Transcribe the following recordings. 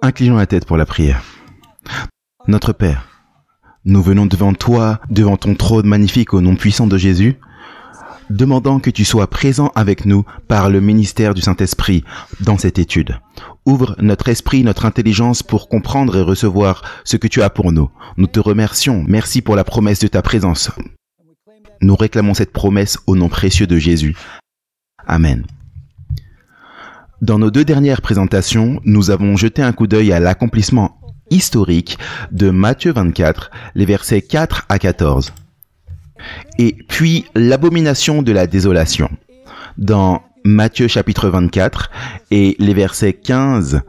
Inclinons la tête pour la prière. Notre Père, nous venons devant toi, devant ton trône magnifique au nom puissant de Jésus, demandant que tu sois présent avec nous par le ministère du Saint-Esprit dans cette étude. Ouvre notre esprit, notre intelligence pour comprendre et recevoir ce que tu as pour nous. Nous te remercions. Merci pour la promesse de ta présence. Nous réclamons cette promesse au nom précieux de Jésus. Amen. Dans nos deux dernières présentations, nous avons jeté un coup d'œil à l'accomplissement historique de Matthieu 24, les versets 4 à 14. Et puis l'abomination de la désolation, dans Matthieu chapitre 24 et les versets 15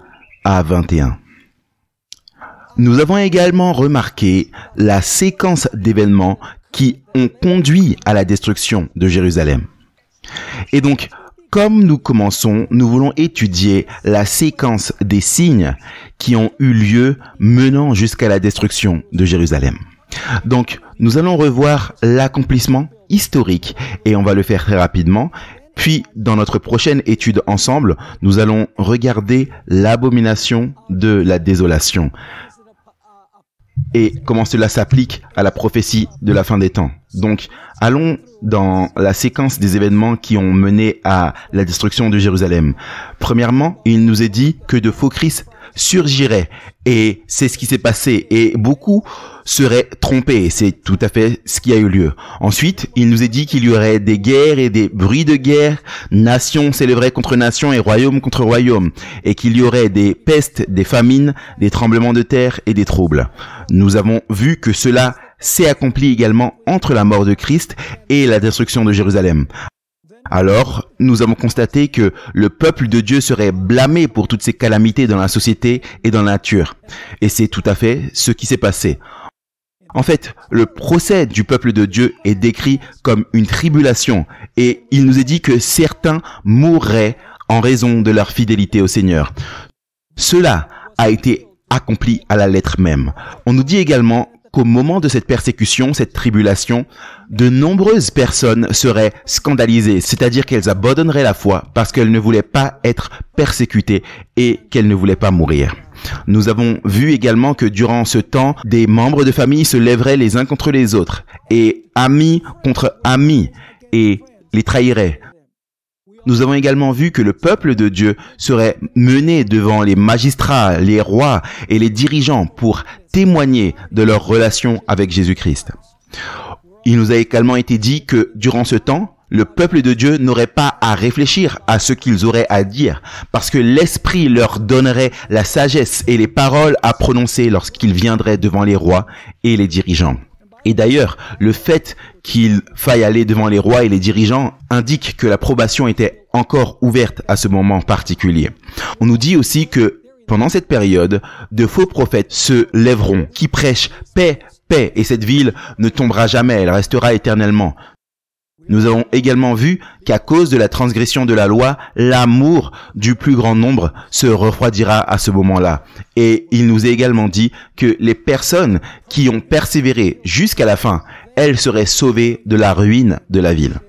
à 21. Nous avons également remarqué la séquence d'événements qui ont conduit à la destruction de Jérusalem. Et donc, comme nous commençons, nous voulons étudier la séquence des signes qui ont eu lieu menant jusqu'à la destruction de Jérusalem. Donc, nous allons revoir l'accomplissement historique et on va le faire très rapidement. Puis, dans notre prochaine étude ensemble, nous allons regarder l'abomination de la désolation et comment cela s'applique à la prophétie de la fin des temps. Donc, allons dans la séquence des événements qui ont mené à la destruction de Jérusalem. Premièrement, il nous est dit que de faux Christ surgirait. Et c'est ce qui s'est passé. Et beaucoup seraient trompés. C'est tout à fait ce qui a eu lieu. Ensuite, il nous est dit qu'il y aurait des guerres et des bruits de guerre, nations s'élèveraient contre nations et royaumes contre royaume, et qu'il y aurait des pestes, des famines, des tremblements de terre et des troubles. Nous avons vu que cela s'est accompli également entre la mort de Christ et la destruction de Jérusalem. Alors, nous avons constaté que le peuple de Dieu serait blâmé pour toutes ces calamités dans la société et dans la nature. Et c'est tout à fait ce qui s'est passé. En fait, le procès du peuple de Dieu est décrit comme une tribulation et il nous est dit que certains mourraient en raison de leur fidélité au Seigneur. Cela a été accompli à la lettre même. On nous dit également qu'au moment de cette persécution, cette tribulation, de nombreuses personnes seraient scandalisées, c'est-à-dire qu'elles abandonneraient la foi parce qu'elles ne voulaient pas être persécutées et qu'elles ne voulaient pas mourir. Nous avons vu également que durant ce temps, des membres de famille se lèveraient les uns contre les autres et amis contre amis et les trahiraient. Nous avons également vu que le peuple de Dieu serait mené devant les magistrats, les rois et les dirigeants pour témoigner de leur relation avec Jésus-Christ. Il nous a également été dit que durant ce temps, le peuple de Dieu n'aurait pas à réfléchir à ce qu'ils auraient à dire, parce que l'Esprit leur donnerait la sagesse et les paroles à prononcer lorsqu'ils viendraient devant les rois et les dirigeants. Et d'ailleurs, le fait qu'il faille aller devant les rois et les dirigeants indique que l'approbation était encore ouverte à ce moment particulier. On nous dit aussi que pendant cette période, de faux prophètes se lèveront qui prêchent paix, paix, et cette ville ne tombera jamais, elle restera éternellement. Nous avons également vu qu'à cause de la transgression de la loi, l'amour du plus grand nombre se refroidira à ce moment-là. Et il nous est également dit que les personnes qui ont persévéré jusqu'à la fin, elles seraient sauvées de la ruine de la ville.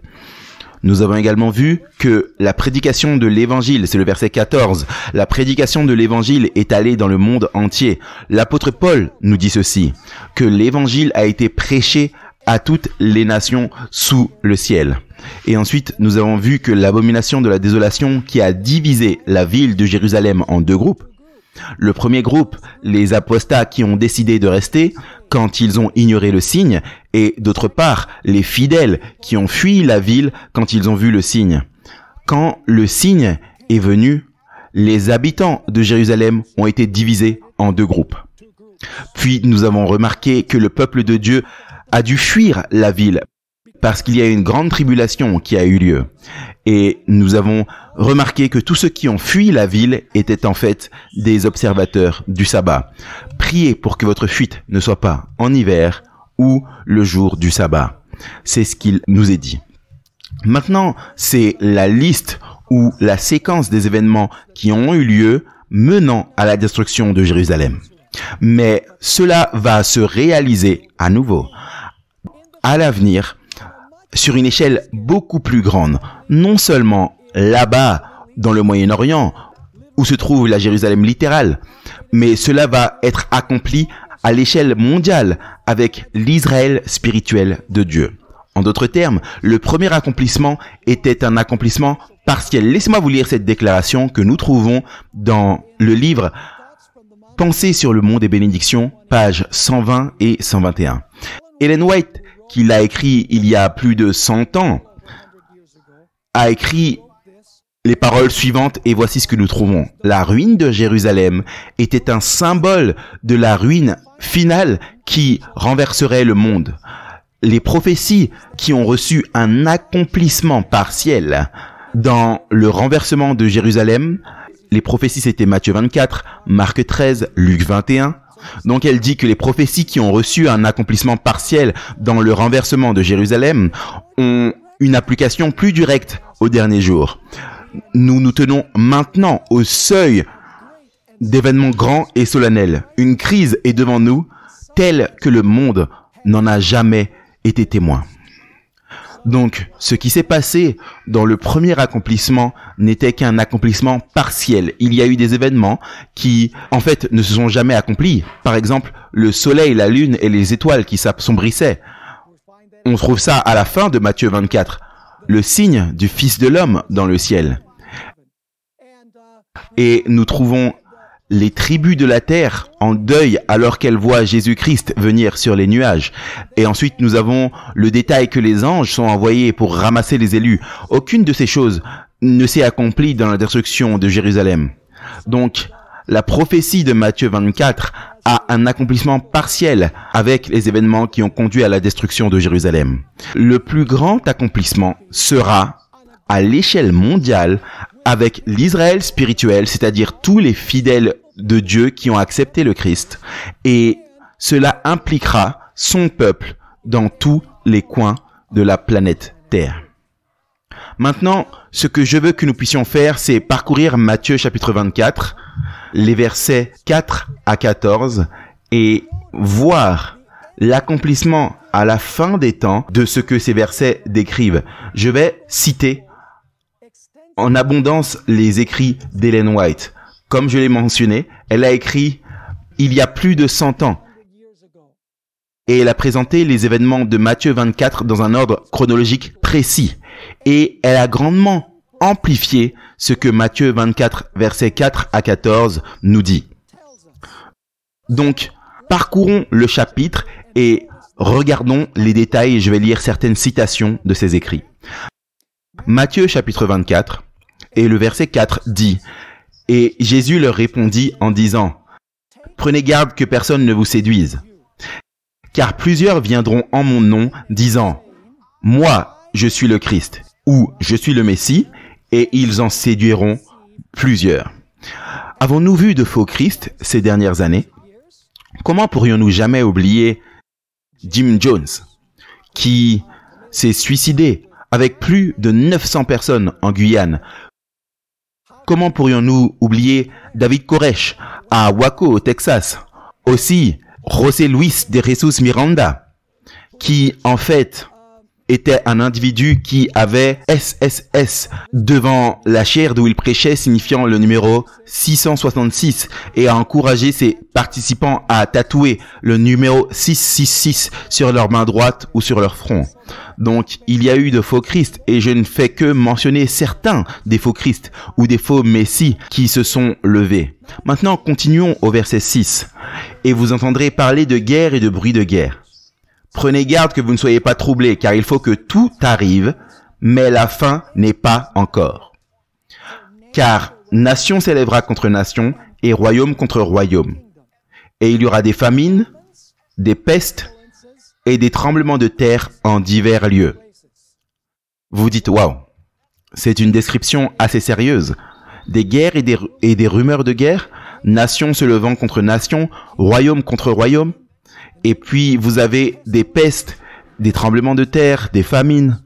Nous avons également vu que la prédication de l'évangile, c'est le verset 14, la prédication de l'évangile est allée dans le monde entier. L'apôtre Paul nous dit ceci, que l'évangile a été prêché à toutes les nations sous le ciel. Et ensuite, nous avons vu que l'abomination de la désolation qui a divisé la ville de Jérusalem en deux groupes, le premier groupe, les apostats qui ont décidé de rester quand ils ont ignoré le signe, et d'autre part, les fidèles qui ont fui la ville quand ils ont vu le signe. Quand le signe est venu, les habitants de Jérusalem ont été divisés en deux groupes. Puis nous avons remarqué que le peuple de Dieu a dû fuir la ville parce qu'il y a une grande tribulation qui a eu lieu. Et nous avons remarqué que tous ceux qui ont fui la ville étaient en fait des observateurs du sabbat. Priez pour que votre fuite ne soit pas en hiver ou le jour du sabbat. C'est ce qu'il nous est dit. Maintenant, c'est la liste ou la séquence des événements qui ont eu lieu menant à la destruction de Jérusalem. Mais cela va se réaliser à nouveau à l'avenir sur une échelle beaucoup plus grande, non seulement là-bas, dans le Moyen-Orient, où se trouve la Jérusalem littérale, mais cela va être accompli à l'échelle mondiale avec l'Israël spirituel de Dieu. En d'autres termes, le premier accomplissement était un accomplissement partiel. Laissez-moi vous lire cette déclaration que nous trouvons dans le livre Pensée sur le monde des bénédictions, pages 120 et 121. Ellen White qu'il a écrit il y a plus de 100 ans, a écrit les paroles suivantes et voici ce que nous trouvons. La ruine de Jérusalem était un symbole de la ruine finale qui renverserait le monde. Les prophéties qui ont reçu un accomplissement partiel dans le renversement de Jérusalem, les prophéties c'était Matthieu 24, Marc 13, Luc 21, donc elle dit que les prophéties qui ont reçu un accomplissement partiel dans le renversement de Jérusalem ont une application plus directe au dernier jour. Nous nous tenons maintenant au seuil d'événements grands et solennels. Une crise est devant nous telle que le monde n'en a jamais été témoin. Donc, ce qui s'est passé dans le premier accomplissement n'était qu'un accomplissement partiel. Il y a eu des événements qui, en fait, ne se sont jamais accomplis. Par exemple, le soleil, la lune et les étoiles qui s'assombrissaient. On trouve ça à la fin de Matthieu 24, le signe du Fils de l'homme dans le ciel. Et nous trouvons les tribus de la terre en deuil alors qu'elles voient Jésus-Christ venir sur les nuages. Et ensuite, nous avons le détail que les anges sont envoyés pour ramasser les élus. Aucune de ces choses ne s'est accomplie dans la destruction de Jérusalem. Donc, la prophétie de Matthieu 24 a un accomplissement partiel avec les événements qui ont conduit à la destruction de Jérusalem. Le plus grand accomplissement sera à l'échelle mondiale avec l'Israël spirituel, c'est-à-dire tous les fidèles de Dieu qui ont accepté le Christ. Et cela impliquera son peuple dans tous les coins de la planète Terre. Maintenant, ce que je veux que nous puissions faire, c'est parcourir Matthieu chapitre 24, les versets 4 à 14, et voir l'accomplissement à la fin des temps de ce que ces versets décrivent. Je vais citer en abondance les écrits d'Ellen White. Comme je l'ai mentionné, elle a écrit il y a plus de 100 ans et elle a présenté les événements de Matthieu 24 dans un ordre chronologique précis et elle a grandement amplifié ce que Matthieu 24 verset 4 à 14 nous dit. Donc, parcourons le chapitre et regardons les détails et je vais lire certaines citations de ses écrits. Matthieu chapitre 24 et le verset 4 dit, Et Jésus leur répondit en disant, Prenez garde que personne ne vous séduise, car plusieurs viendront en mon nom disant, Moi, je suis le Christ, ou je suis le Messie, et ils en séduiront plusieurs. Avons-nous vu de faux Christ ces dernières années Comment pourrions-nous jamais oublier Jim Jones, qui s'est suicidé avec plus de 900 personnes en Guyane Comment pourrions-nous oublier David Koresh à Waco, au Texas Aussi, José Luis de Jesus Miranda, qui en fait était un individu qui avait SSS devant la chaire d'où il prêchait signifiant le numéro 666 et a encouragé ses participants à tatouer le numéro 666 sur leur main droite ou sur leur front. Donc il y a eu de faux Christ et je ne fais que mentionner certains des faux Christ ou des faux Messie qui se sont levés. Maintenant continuons au verset 6 et vous entendrez parler de guerre et de bruit de guerre. Prenez garde que vous ne soyez pas troublés, car il faut que tout arrive, mais la fin n'est pas encore. Car nation s'élèvera contre nation et royaume contre royaume. Et il y aura des famines, des pestes et des tremblements de terre en divers lieux. Vous dites, waouh, c'est une description assez sérieuse. Des guerres et des, et des rumeurs de guerre, nation se levant contre nation, royaume contre royaume, et puis, vous avez des pestes, des tremblements de terre, des famines.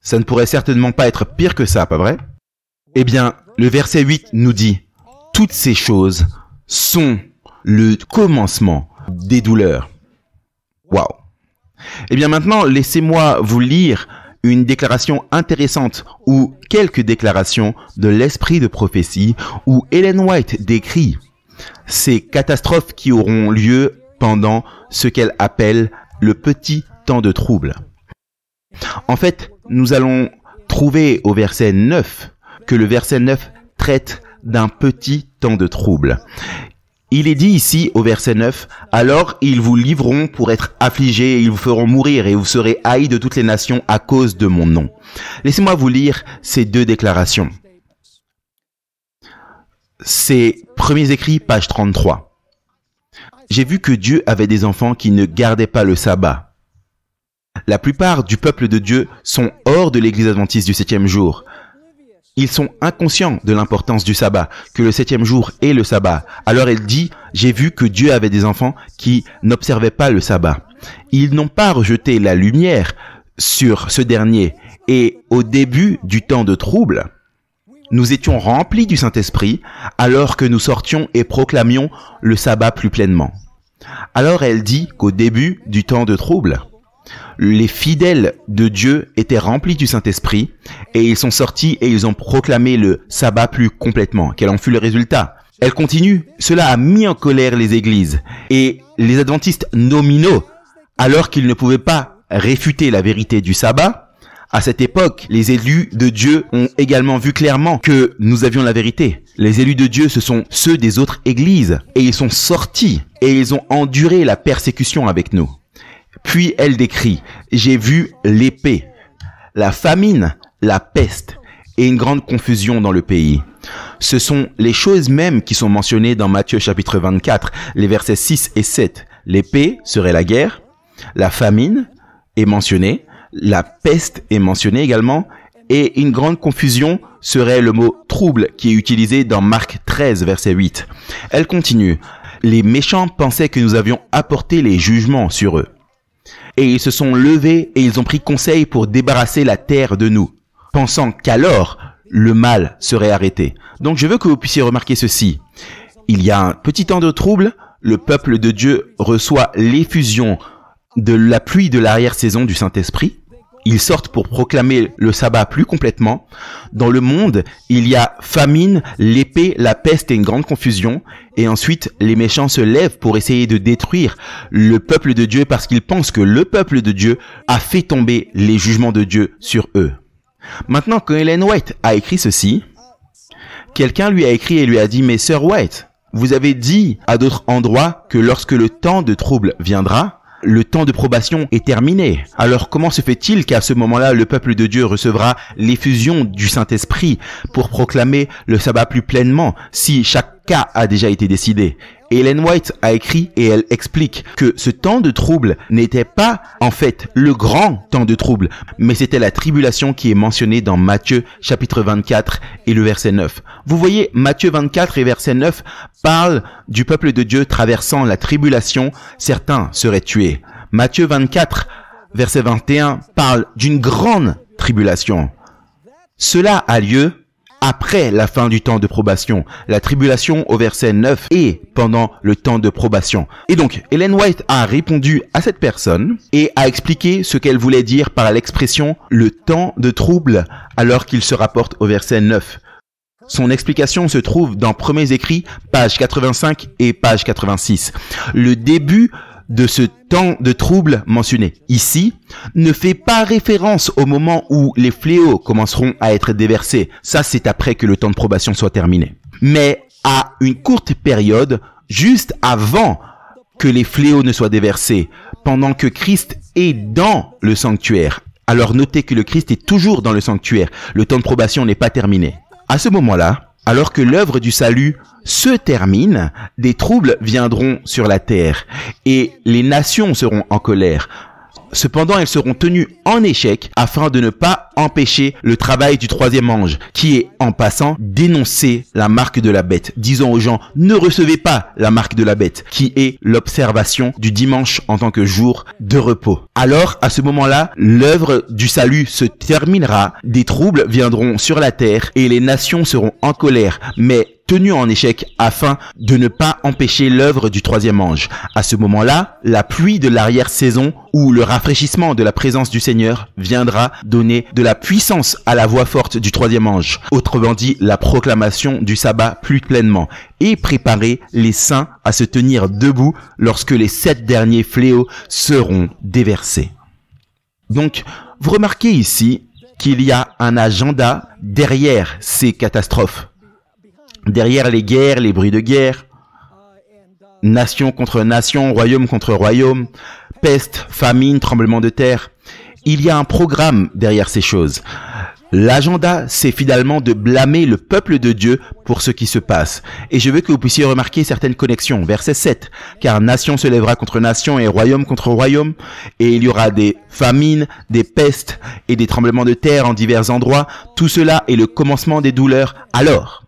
Ça ne pourrait certainement pas être pire que ça, pas vrai Eh bien, le verset 8 nous dit, toutes ces choses sont le commencement des douleurs. Waouh Eh bien maintenant, laissez-moi vous lire une déclaration intéressante ou quelques déclarations de l'esprit de prophétie où Ellen White décrit ces catastrophes qui auront lieu ce qu'elle appelle le petit temps de trouble. En fait, nous allons trouver au verset 9 que le verset 9 traite d'un petit temps de trouble. Il est dit ici au verset 9, Alors ils vous livreront pour être affligés, ils vous feront mourir, et vous serez haïs de toutes les nations à cause de mon nom. Laissez-moi vous lire ces deux déclarations. C'est Premiers écrits, page 33 j'ai vu que Dieu avait des enfants qui ne gardaient pas le sabbat. La plupart du peuple de Dieu sont hors de l'église adventiste du septième jour. Ils sont inconscients de l'importance du sabbat, que le septième jour est le sabbat. Alors elle dit, j'ai vu que Dieu avait des enfants qui n'observaient pas le sabbat. Ils n'ont pas rejeté la lumière sur ce dernier. Et au début du temps de trouble, nous étions remplis du Saint-Esprit alors que nous sortions et proclamions le sabbat plus pleinement. Alors elle dit qu'au début du temps de trouble, les fidèles de Dieu étaient remplis du Saint-Esprit et ils sont sortis et ils ont proclamé le sabbat plus complètement. Quel en fut le résultat Elle continue, cela a mis en colère les églises et les adventistes nominaux, alors qu'ils ne pouvaient pas réfuter la vérité du sabbat, à cette époque, les élus de Dieu ont également vu clairement que nous avions la vérité. Les élus de Dieu, ce sont ceux des autres églises. Et ils sont sortis et ils ont enduré la persécution avec nous. Puis elle décrit, j'ai vu l'épée, la famine, la peste et une grande confusion dans le pays. Ce sont les choses mêmes qui sont mentionnées dans Matthieu chapitre 24, les versets 6 et 7. L'épée serait la guerre, la famine est mentionnée, la peste est mentionnée également et une grande confusion serait le mot trouble qui est utilisé dans Marc 13 verset 8. Elle continue. Les méchants pensaient que nous avions apporté les jugements sur eux. Et ils se sont levés et ils ont pris conseil pour débarrasser la terre de nous, pensant qu'alors le mal serait arrêté. Donc je veux que vous puissiez remarquer ceci. Il y a un petit temps de trouble, le peuple de Dieu reçoit l'effusion de la pluie de l'arrière-saison du Saint-Esprit, ils sortent pour proclamer le sabbat plus complètement. Dans le monde, il y a famine, l'épée, la peste et une grande confusion. Et ensuite, les méchants se lèvent pour essayer de détruire le peuple de Dieu parce qu'ils pensent que le peuple de Dieu a fait tomber les jugements de Dieu sur eux. Maintenant que Ellen White a écrit ceci, quelqu'un lui a écrit et lui a dit, mais sœur White, vous avez dit à d'autres endroits que lorsque le temps de trouble viendra, le temps de probation est terminé. Alors comment se fait-il qu'à ce moment-là, le peuple de Dieu recevra l'effusion du Saint-Esprit pour proclamer le sabbat plus pleinement si chaque Qu'a a déjà été décidé. Ellen White a écrit et elle explique que ce temps de trouble n'était pas en fait le grand temps de trouble, mais c'était la tribulation qui est mentionnée dans Matthieu chapitre 24 et le verset 9. Vous voyez, Matthieu 24 et verset 9 parlent du peuple de Dieu traversant la tribulation, certains seraient tués. Matthieu 24 verset 21 parle d'une grande tribulation. Cela a lieu après la fin du temps de probation, la tribulation au verset 9 et pendant le temps de probation. Et donc, Hélène White a répondu à cette personne et a expliqué ce qu'elle voulait dire par l'expression le temps de trouble alors qu'il se rapporte au verset 9. Son explication se trouve dans Premiers écrits, page 85 et page 86. Le début de ce temps de trouble mentionné ici ne fait pas référence au moment où les fléaux commenceront à être déversés. Ça, c'est après que le temps de probation soit terminé. Mais à une courte période, juste avant que les fléaux ne soient déversés, pendant que Christ est dans le sanctuaire. Alors notez que le Christ est toujours dans le sanctuaire. Le temps de probation n'est pas terminé. À ce moment-là, alors que l'œuvre du salut se termine, des troubles viendront sur la terre et les nations seront en colère. Cependant, elles seront tenues en échec afin de ne pas empêcher le travail du troisième ange, qui est en passant dénoncer la marque de la bête, disant aux gens ne recevez pas la marque de la bête, qui est l'observation du dimanche en tant que jour de repos. Alors, à ce moment-là, l'œuvre du salut se terminera, des troubles viendront sur la terre et les nations seront en colère, mais tenu en échec afin de ne pas empêcher l'œuvre du troisième ange. À ce moment-là, la pluie de l'arrière-saison ou le rafraîchissement de la présence du Seigneur viendra donner de la puissance à la voix forte du troisième ange, autrement dit la proclamation du sabbat plus pleinement, et préparer les saints à se tenir debout lorsque les sept derniers fléaux seront déversés. Donc, vous remarquez ici qu'il y a un agenda derrière ces catastrophes. Derrière les guerres, les bruits de guerre, nation contre nation, royaume contre royaume, peste, famine, tremblement de terre, il y a un programme derrière ces choses. L'agenda, c'est finalement de blâmer le peuple de Dieu pour ce qui se passe. Et je veux que vous puissiez remarquer certaines connexions. Verset 7. Car nation se lèvera contre nation et royaume contre royaume. Et il y aura des famines, des pestes et des tremblements de terre en divers endroits. Tout cela est le commencement des douleurs. Alors,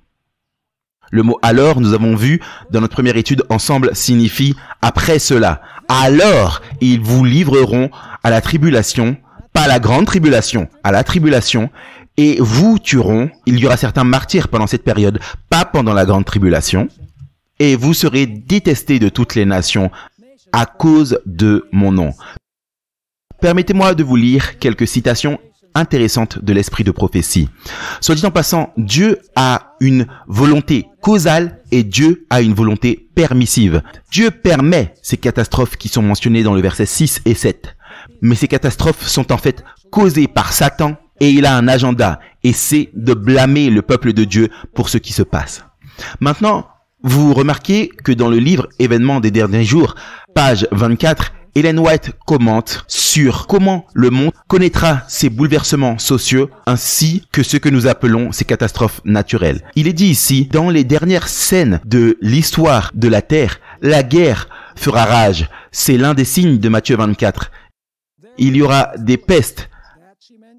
le mot alors, nous avons vu dans notre première étude ensemble, signifie après cela. Alors, ils vous livreront à la tribulation, pas à la grande tribulation, à la tribulation, et vous tueront. Il y aura certains martyrs pendant cette période, pas pendant la grande tribulation. Et vous serez détestés de toutes les nations à cause de mon nom. Permettez-moi de vous lire quelques citations intéressante de l'esprit de prophétie. Soit dit en passant, Dieu a une volonté causale et Dieu a une volonté permissive. Dieu permet ces catastrophes qui sont mentionnées dans le verset 6 et 7. Mais ces catastrophes sont en fait causées par Satan et il a un agenda et c'est de blâmer le peuple de Dieu pour ce qui se passe. Maintenant, vous remarquez que dans le livre Événements des derniers jours, page 24, Hélène White commente sur comment le monde connaîtra ces bouleversements sociaux ainsi que ce que nous appelons ces catastrophes naturelles. Il est dit ici, dans les dernières scènes de l'histoire de la Terre, la guerre fera rage. C'est l'un des signes de Matthieu 24. Il y aura des pestes.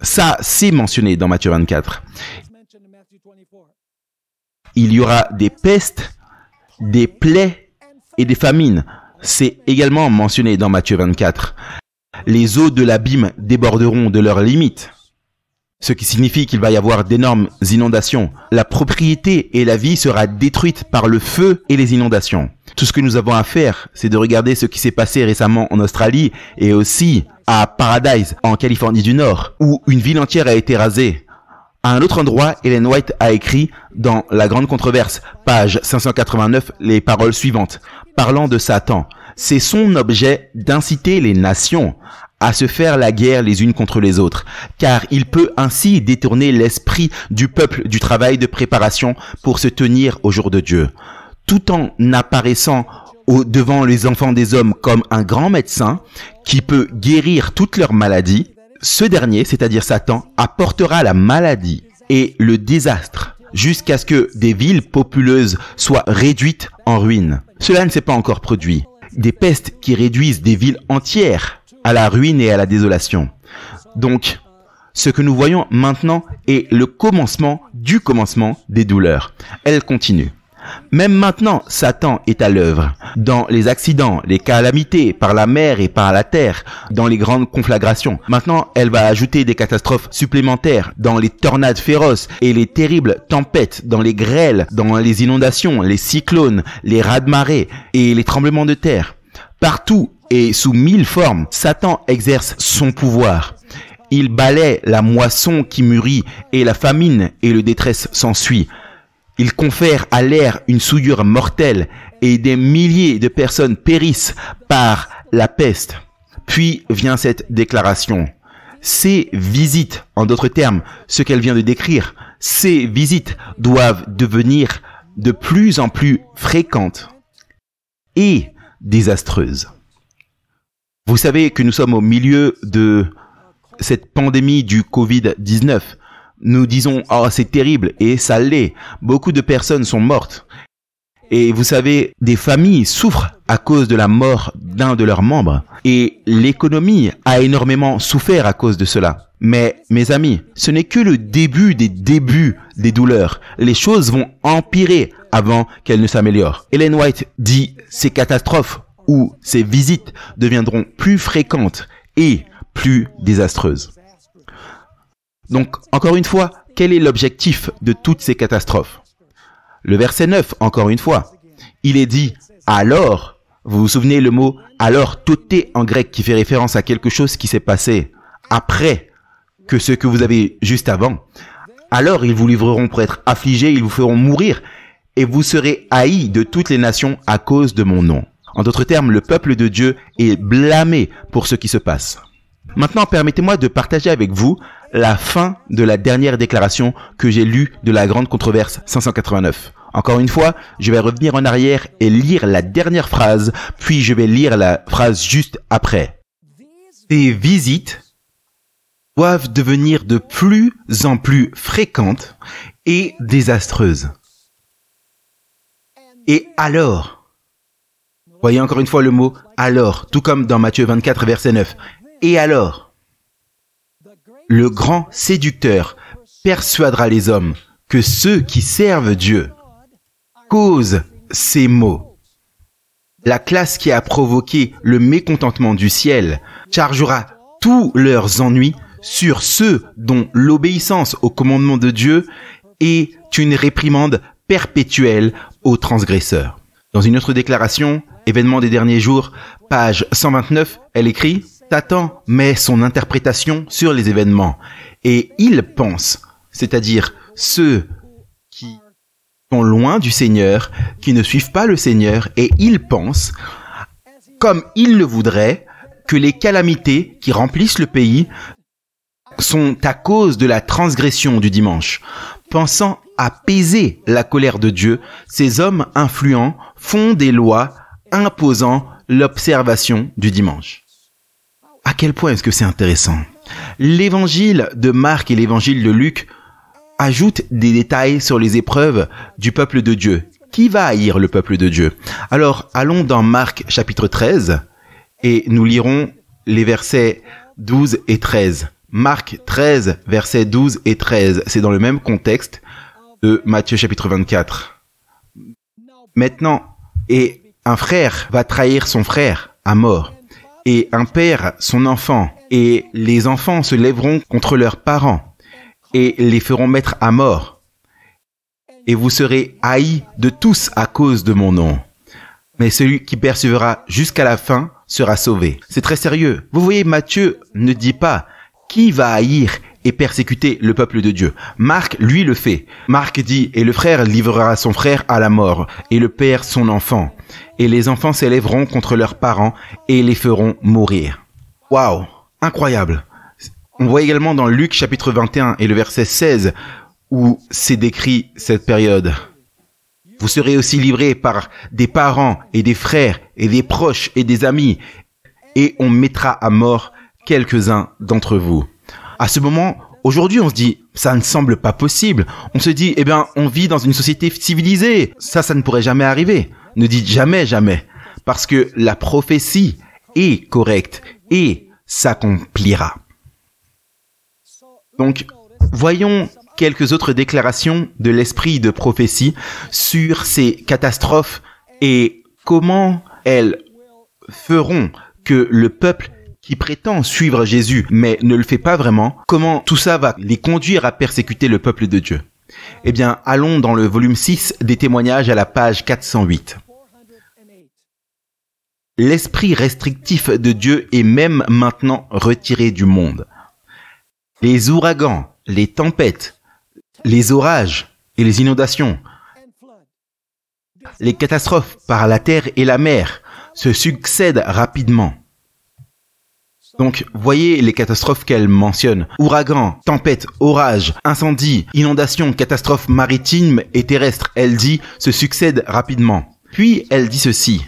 Ça, c'est mentionné dans Matthieu 24. Il y aura des pestes, des plaies et des famines. C'est également mentionné dans Matthieu 24. Les eaux de l'abîme déborderont de leurs limites. Ce qui signifie qu'il va y avoir d'énormes inondations. La propriété et la vie sera détruite par le feu et les inondations. Tout ce que nous avons à faire, c'est de regarder ce qui s'est passé récemment en Australie et aussi à Paradise, en Californie du Nord, où une ville entière a été rasée. À un autre endroit, Ellen White a écrit dans La Grande Controverse, page 589, les paroles suivantes, parlant de Satan. C'est son objet d'inciter les nations à se faire la guerre les unes contre les autres, car il peut ainsi détourner l'esprit du peuple du travail de préparation pour se tenir au jour de Dieu. Tout en apparaissant au, devant les enfants des hommes comme un grand médecin qui peut guérir toutes leurs maladies, ce dernier, c'est-à-dire Satan, apportera la maladie et le désastre jusqu'à ce que des villes populeuses soient réduites en ruines. Cela ne s'est pas encore produit. Des pestes qui réduisent des villes entières à la ruine et à la désolation. Donc, ce que nous voyons maintenant est le commencement du commencement des douleurs. Elle continue. Même maintenant, Satan est à l'œuvre. Dans les accidents, les calamités, par la mer et par la terre, dans les grandes conflagrations. Maintenant, elle va ajouter des catastrophes supplémentaires, dans les tornades féroces et les terribles tempêtes, dans les grêles, dans les inondations, les cyclones, les raz-de-marée et les tremblements de terre. Partout et sous mille formes, Satan exerce son pouvoir. Il balaie la moisson qui mûrit et la famine et le détresse s'ensuit. Il confère à l'air une souillure mortelle et des milliers de personnes périssent par la peste. Puis vient cette déclaration. Ces visites, en d'autres termes, ce qu'elle vient de décrire, ces visites doivent devenir de plus en plus fréquentes et désastreuses. Vous savez que nous sommes au milieu de cette pandémie du Covid-19 nous disons oh c'est terrible et ça l'est. Beaucoup de personnes sont mortes. Et vous savez, des familles souffrent à cause de la mort d'un de leurs membres. Et l'économie a énormément souffert à cause de cela. Mais mes amis, ce n'est que le début des débuts des douleurs. Les choses vont empirer avant qu'elles ne s'améliorent. Ellen White dit ces catastrophes ou ces visites deviendront plus fréquentes et plus désastreuses. Donc, encore une fois, quel est l'objectif de toutes ces catastrophes Le verset 9, encore une fois, il est dit alors, vous vous souvenez le mot alors toté en grec qui fait référence à quelque chose qui s'est passé après que ce que vous avez juste avant. Alors ils vous livreront pour être affligés, ils vous feront mourir et vous serez haïs de toutes les nations à cause de mon nom. En d'autres termes, le peuple de Dieu est blâmé pour ce qui se passe. Maintenant, permettez-moi de partager avec vous la fin de la dernière déclaration que j'ai lue de la grande controverse 589. Encore une fois, je vais revenir en arrière et lire la dernière phrase, puis je vais lire la phrase juste après. Ces visites doivent devenir de plus en plus fréquentes et désastreuses. Et alors, voyez encore une fois le mot alors, tout comme dans Matthieu 24, verset 9, et alors, le grand séducteur persuadera les hommes que ceux qui servent Dieu causent ces maux. La classe qui a provoqué le mécontentement du ciel chargera tous leurs ennuis sur ceux dont l'obéissance au commandement de Dieu est une réprimande perpétuelle aux transgresseurs. Dans une autre déclaration, événement des derniers jours, page 129, elle écrit Satan met son interprétation sur les événements et il pense, c'est-à-dire ceux qui sont loin du Seigneur, qui ne suivent pas le Seigneur, et il pense, comme il le voudrait, que les calamités qui remplissent le pays sont à cause de la transgression du dimanche. Pensant apaiser la colère de Dieu, ces hommes influents font des lois imposant l'observation du dimanche. À quel point est-ce que c'est intéressant L'évangile de Marc et l'évangile de Luc ajoutent des détails sur les épreuves du peuple de Dieu. Qui va haïr le peuple de Dieu Alors allons dans Marc chapitre 13 et nous lirons les versets 12 et 13. Marc 13, versets 12 et 13. C'est dans le même contexte de Matthieu chapitre 24. Maintenant, et un frère va trahir son frère à mort et un père son enfant, et les enfants se lèveront contre leurs parents, et les feront mettre à mort. Et vous serez haïs de tous à cause de mon nom. Mais celui qui persévérera jusqu'à la fin sera sauvé. C'est très sérieux. Vous voyez, Matthieu ne dit pas qui va haïr et persécuter le peuple de Dieu. Marc, lui, le fait. Marc dit, et le frère livrera son frère à la mort, et le père son enfant et les enfants s'élèveront contre leurs parents et les feront mourir. Waouh, incroyable. On voit également dans Luc chapitre 21 et le verset 16 où c'est décrit cette période. Vous serez aussi livrés par des parents et des frères et des proches et des amis et on mettra à mort quelques-uns d'entre vous. À ce moment, aujourd'hui, on se dit, ça ne semble pas possible. On se dit, eh bien, on vit dans une société civilisée. Ça, ça ne pourrait jamais arriver ne dites jamais jamais, parce que la prophétie est correcte et s'accomplira. Donc, voyons quelques autres déclarations de l'esprit de prophétie sur ces catastrophes et comment elles feront que le peuple qui prétend suivre Jésus mais ne le fait pas vraiment, comment tout ça va les conduire à persécuter le peuple de Dieu. Eh bien, allons dans le volume 6 des témoignages à la page 408. L'esprit restrictif de Dieu est même maintenant retiré du monde. Les ouragans, les tempêtes, les orages et les inondations, les catastrophes par la terre et la mer se succèdent rapidement. Donc, voyez les catastrophes qu'elle mentionne. Ouragans, tempêtes, orages, incendies, inondations, catastrophes maritimes et terrestres, elle dit, se succèdent rapidement. Puis, elle dit ceci.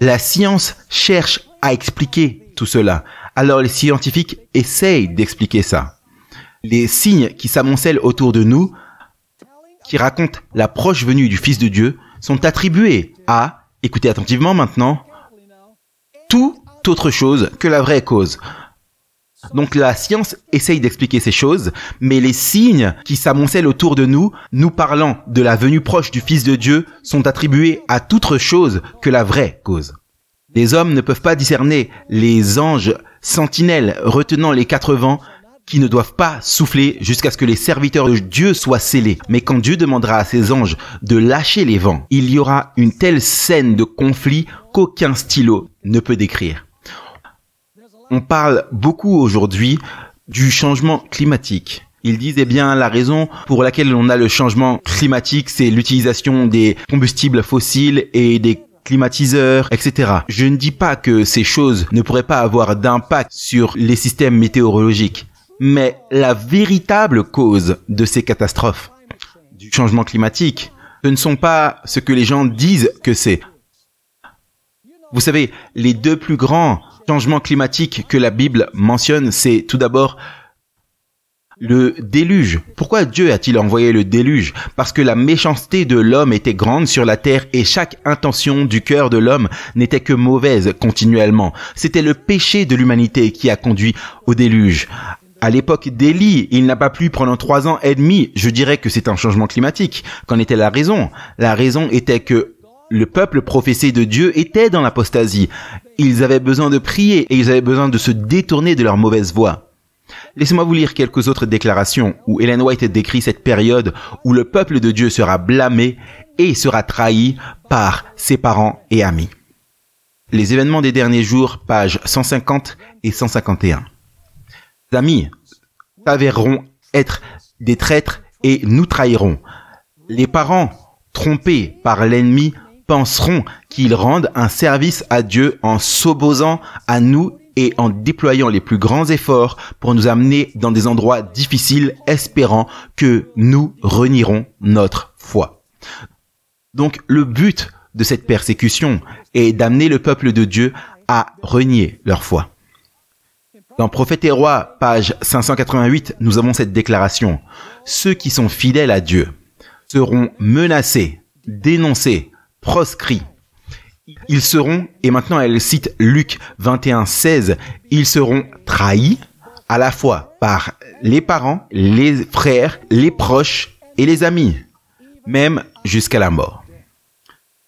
La science cherche à expliquer tout cela. Alors les scientifiques essayent d'expliquer ça. Les signes qui s'amoncellent autour de nous, qui racontent l'approche venue du Fils de Dieu, sont attribués à, écoutez attentivement maintenant, tout autre chose que la vraie cause. Donc la science essaye d'expliquer ces choses, mais les signes qui s'amoncellent autour de nous, nous parlant de la venue proche du Fils de Dieu, sont attribués à toute autre chose que la vraie cause. Les hommes ne peuvent pas discerner les anges sentinelles retenant les quatre vents qui ne doivent pas souffler jusqu'à ce que les serviteurs de Dieu soient scellés. Mais quand Dieu demandera à ses anges de lâcher les vents, il y aura une telle scène de conflit qu'aucun stylo ne peut décrire on parle beaucoup aujourd'hui du changement climatique. Ils disent, eh bien, la raison pour laquelle on a le changement climatique, c'est l'utilisation des combustibles fossiles et des climatiseurs, etc. Je ne dis pas que ces choses ne pourraient pas avoir d'impact sur les systèmes météorologiques, mais la véritable cause de ces catastrophes, du changement climatique, ce ne sont pas ce que les gens disent que c'est. Vous savez, les deux plus grands changement climatique que la Bible mentionne, c'est tout d'abord le déluge. Pourquoi Dieu a-t-il envoyé le déluge Parce que la méchanceté de l'homme était grande sur la terre et chaque intention du cœur de l'homme n'était que mauvaise continuellement. C'était le péché de l'humanité qui a conduit au déluge. À l'époque d'Élie, il n'a pas plu pendant trois ans et demi. Je dirais que c'est un changement climatique. Qu'en était la raison La raison était que le peuple professé de Dieu était dans l'apostasie. Ils avaient besoin de prier et ils avaient besoin de se détourner de leur mauvaise voie. Laissez-moi vous lire quelques autres déclarations où Ellen White décrit cette période où le peuple de Dieu sera blâmé et sera trahi par ses parents et amis. Les événements des derniers jours, pages 150 et 151. Amis, s'avéreront être des traîtres et nous trahirons. Les parents, trompés par l'ennemi, penseront qu'ils rendent un service à Dieu en s'opposant à nous et en déployant les plus grands efforts pour nous amener dans des endroits difficiles, espérant que nous renierons notre foi. Donc le but de cette persécution est d'amener le peuple de Dieu à renier leur foi. Dans Prophète et Roi, page 588, nous avons cette déclaration. Ceux qui sont fidèles à Dieu seront menacés, dénoncés, proscrits. Ils seront, et maintenant elle cite Luc 21, 16, ils seront trahis à la fois par les parents, les frères, les proches et les amis, même jusqu'à la mort.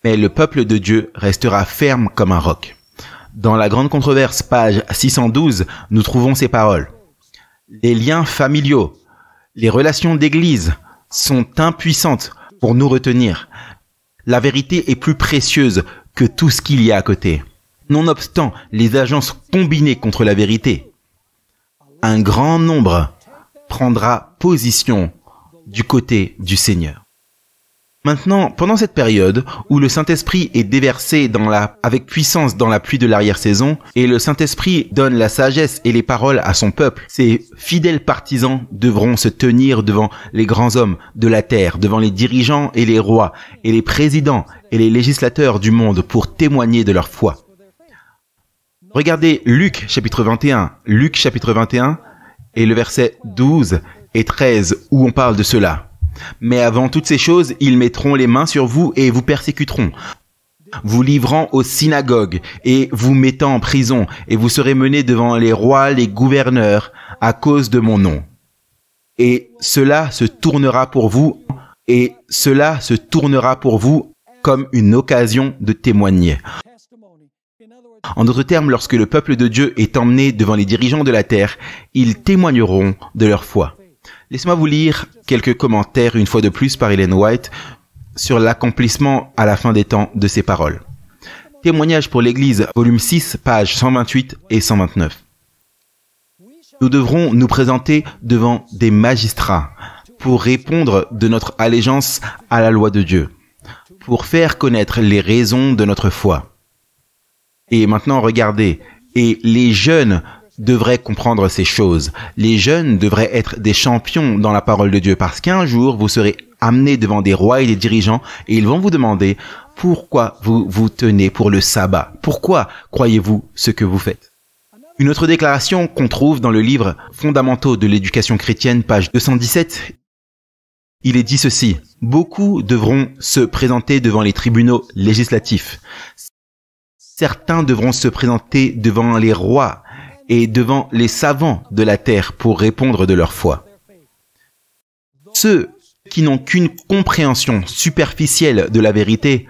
Mais le peuple de Dieu restera ferme comme un roc. Dans la Grande Controverse, page 612, nous trouvons ces paroles. Les liens familiaux, les relations d'église sont impuissantes pour nous retenir, la vérité est plus précieuse que tout ce qu'il y a à côté. Nonobstant les agences combinées contre la vérité, un grand nombre prendra position du côté du Seigneur. Maintenant, pendant cette période où le Saint-Esprit est déversé avec puissance dans la pluie de l'arrière-saison et le Saint-Esprit donne la sagesse et les paroles à son peuple, ses fidèles partisans devront se tenir devant les grands hommes de la terre, devant les dirigeants et les rois et les présidents et les législateurs du monde pour témoigner de leur foi. Regardez Luc chapitre 21, Luc chapitre 21 et le verset 12 et 13 où on parle de cela. Mais avant toutes ces choses, ils mettront les mains sur vous et vous persécuteront, vous livrant aux synagogues et vous mettant en prison, et vous serez menés devant les rois, les gouverneurs, à cause de mon nom. Et cela se tournera pour vous, et cela se tournera pour vous comme une occasion de témoigner. En d'autres termes, lorsque le peuple de Dieu est emmené devant les dirigeants de la terre, ils témoigneront de leur foi. Laissez-moi vous lire quelques commentaires une fois de plus par Hélène White sur l'accomplissement à la fin des temps de ces paroles. Témoignage pour l'Église, volume 6, pages 128 et 129. Nous devrons nous présenter devant des magistrats pour répondre de notre allégeance à la loi de Dieu, pour faire connaître les raisons de notre foi. Et maintenant, regardez, et les jeunes devraient comprendre ces choses. Les jeunes devraient être des champions dans la parole de Dieu parce qu'un jour, vous serez amenés devant des rois et des dirigeants et ils vont vous demander pourquoi vous vous tenez pour le sabbat. Pourquoi croyez-vous ce que vous faites? Une autre déclaration qu'on trouve dans le livre Fondamentaux de l'éducation chrétienne, page 217, il est dit ceci, beaucoup devront se présenter devant les tribunaux législatifs. Certains devront se présenter devant les rois et devant les savants de la terre pour répondre de leur foi. Ceux qui n'ont qu'une compréhension superficielle de la vérité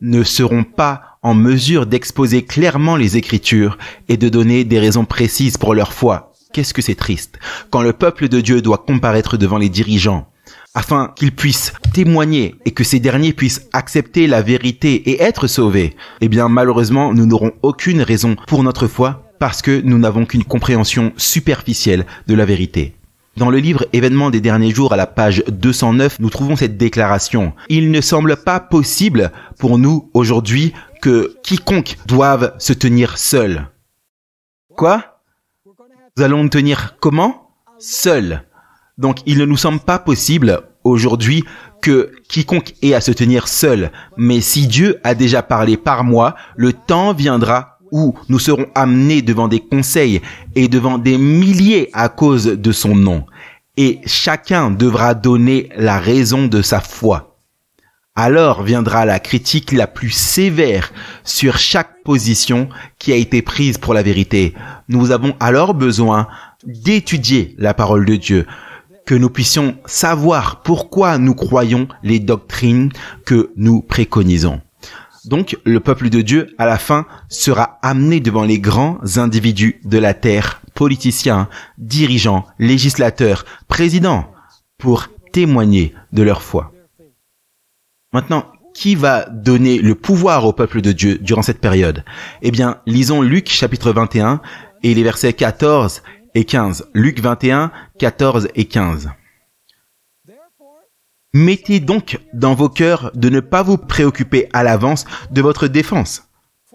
ne seront pas en mesure d'exposer clairement les Écritures et de donner des raisons précises pour leur foi. Qu'est-ce que c'est triste quand le peuple de Dieu doit comparaître devant les dirigeants, afin qu'ils puissent témoigner et que ces derniers puissent accepter la vérité et être sauvés, eh bien malheureusement nous n'aurons aucune raison pour notre foi parce que nous n'avons qu'une compréhension superficielle de la vérité. Dans le livre Événements des derniers jours à la page 209, nous trouvons cette déclaration. Il ne semble pas possible pour nous aujourd'hui que quiconque doive se tenir seul. Quoi Nous allons nous tenir comment Seul. Donc il ne nous semble pas possible aujourd'hui que quiconque ait à se tenir seul. Mais si Dieu a déjà parlé par moi, le temps viendra où nous serons amenés devant des conseils et devant des milliers à cause de son nom. Et chacun devra donner la raison de sa foi. Alors viendra la critique la plus sévère sur chaque position qui a été prise pour la vérité. Nous avons alors besoin d'étudier la parole de Dieu que nous puissions savoir pourquoi nous croyons les doctrines que nous préconisons. Donc le peuple de Dieu, à la fin, sera amené devant les grands individus de la terre, politiciens, dirigeants, législateurs, présidents, pour témoigner de leur foi. Maintenant, qui va donner le pouvoir au peuple de Dieu durant cette période Eh bien, lisons Luc chapitre 21 et les versets 14 et 15. Luc 21, 14 et 15. Mettez donc dans vos cœurs de ne pas vous préoccuper à l'avance de votre défense,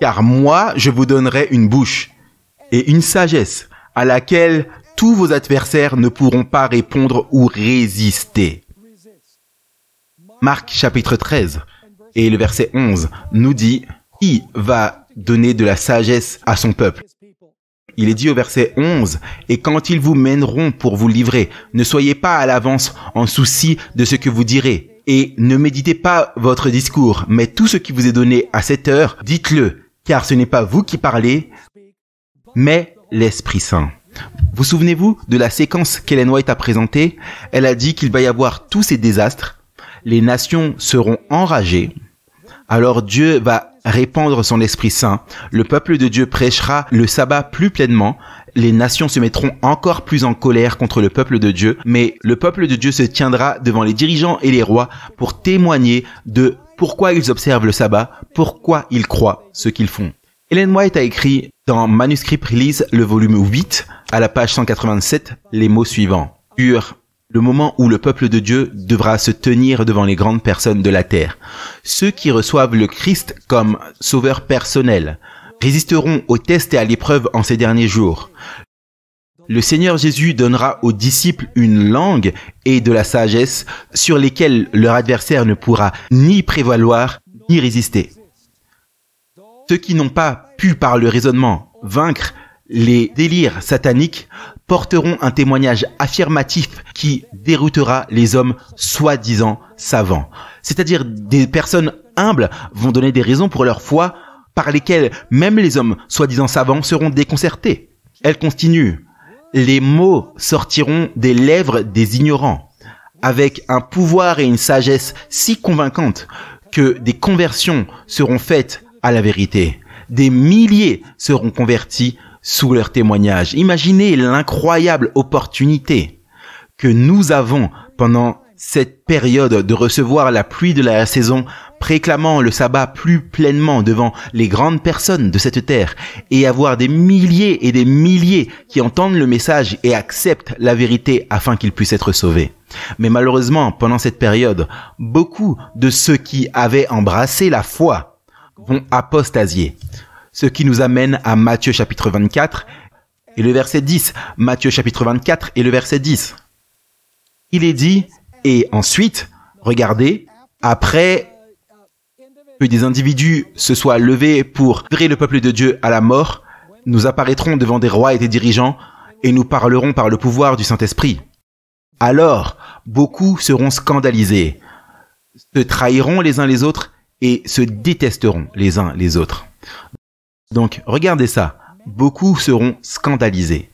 car moi je vous donnerai une bouche et une sagesse à laquelle tous vos adversaires ne pourront pas répondre ou résister. Marc chapitre 13 et le verset 11 nous dit, Qui va donner de la sagesse à son peuple il est dit au verset 11, Et quand ils vous mèneront pour vous livrer, ne soyez pas à l'avance en souci de ce que vous direz, et ne méditez pas votre discours, mais tout ce qui vous est donné à cette heure, dites-le, car ce n'est pas vous qui parlez, mais l'Esprit Saint. Vous souvenez-vous de la séquence qu'Ellen White a présentée Elle a dit qu'il va y avoir tous ces désastres, les nations seront enragées, alors Dieu va répandre son Esprit Saint, le peuple de Dieu prêchera le sabbat plus pleinement, les nations se mettront encore plus en colère contre le peuple de Dieu, mais le peuple de Dieu se tiendra devant les dirigeants et les rois pour témoigner de pourquoi ils observent le sabbat, pourquoi ils croient ce qu'ils font. Helen White a écrit dans Manuscript Release le volume 8, à la page 187, les mots suivants. Pur, le moment où le peuple de Dieu devra se tenir devant les grandes personnes de la terre. Ceux qui reçoivent le Christ comme sauveur personnel résisteront au test et à l'épreuve en ces derniers jours. Le Seigneur Jésus donnera aux disciples une langue et de la sagesse sur lesquelles leur adversaire ne pourra ni prévaloir ni résister. Ceux qui n'ont pas pu par le raisonnement vaincre les délires sataniques porteront un témoignage affirmatif qui déroutera les hommes soi-disant savants. C'est-à-dire des personnes humbles vont donner des raisons pour leur foi par lesquelles même les hommes soi-disant savants seront déconcertés. Elle continue. Les mots sortiront des lèvres des ignorants avec un pouvoir et une sagesse si convaincantes que des conversions seront faites à la vérité. Des milliers seront convertis sous leur témoignage, Imaginez l'incroyable opportunité que nous avons pendant cette période de recevoir la pluie de la saison, préclamant le sabbat plus pleinement devant les grandes personnes de cette terre, et avoir des milliers et des milliers qui entendent le message et acceptent la vérité afin qu'ils puissent être sauvés. Mais malheureusement, pendant cette période, beaucoup de ceux qui avaient embrassé la foi vont apostasier, ce qui nous amène à Matthieu chapitre 24 et le verset 10. Matthieu chapitre 24 et le verset 10. Il est dit, et ensuite, regardez, après que des individus se soient levés pour tirer le peuple de Dieu à la mort, nous apparaîtrons devant des rois et des dirigeants, et nous parlerons par le pouvoir du Saint-Esprit. Alors, beaucoup seront scandalisés, se trahiront les uns les autres et se détesteront les uns les autres. Donc regardez ça, beaucoup seront scandalisés.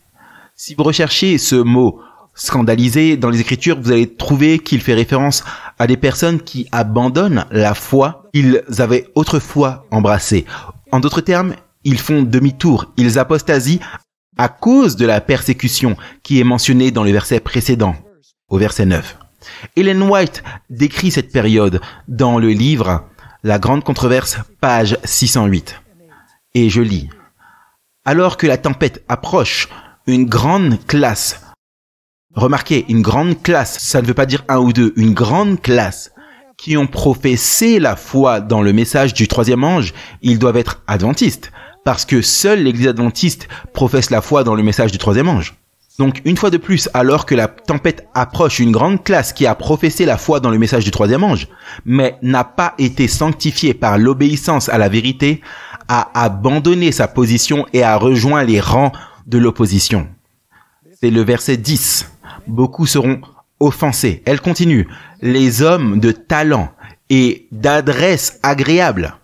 Si vous recherchez ce mot scandalisé dans les Écritures, vous allez trouver qu'il fait référence à des personnes qui abandonnent la foi qu'ils avaient autrefois embrassée. En d'autres termes, ils font demi-tour, ils apostasient à cause de la persécution qui est mentionnée dans le verset précédent, au verset 9. Ellen White décrit cette période dans le livre La Grande Controverse, page 608 et je lis. Alors que la tempête approche, une grande classe. Remarquez, une grande classe, ça ne veut pas dire un ou deux, une grande classe qui ont professé la foi dans le message du troisième ange, ils doivent être adventistes, parce que seule l'Église adventiste professe la foi dans le message du troisième ange. Donc une fois de plus, alors que la tempête approche une grande classe qui a professé la foi dans le message du troisième ange, mais n'a pas été sanctifiée par l'obéissance à la vérité, a abandonné sa position et a rejoint les rangs de l'opposition. C'est le verset 10. Beaucoup seront offensés. Elle continue. Les hommes de talent et d'adresse agréable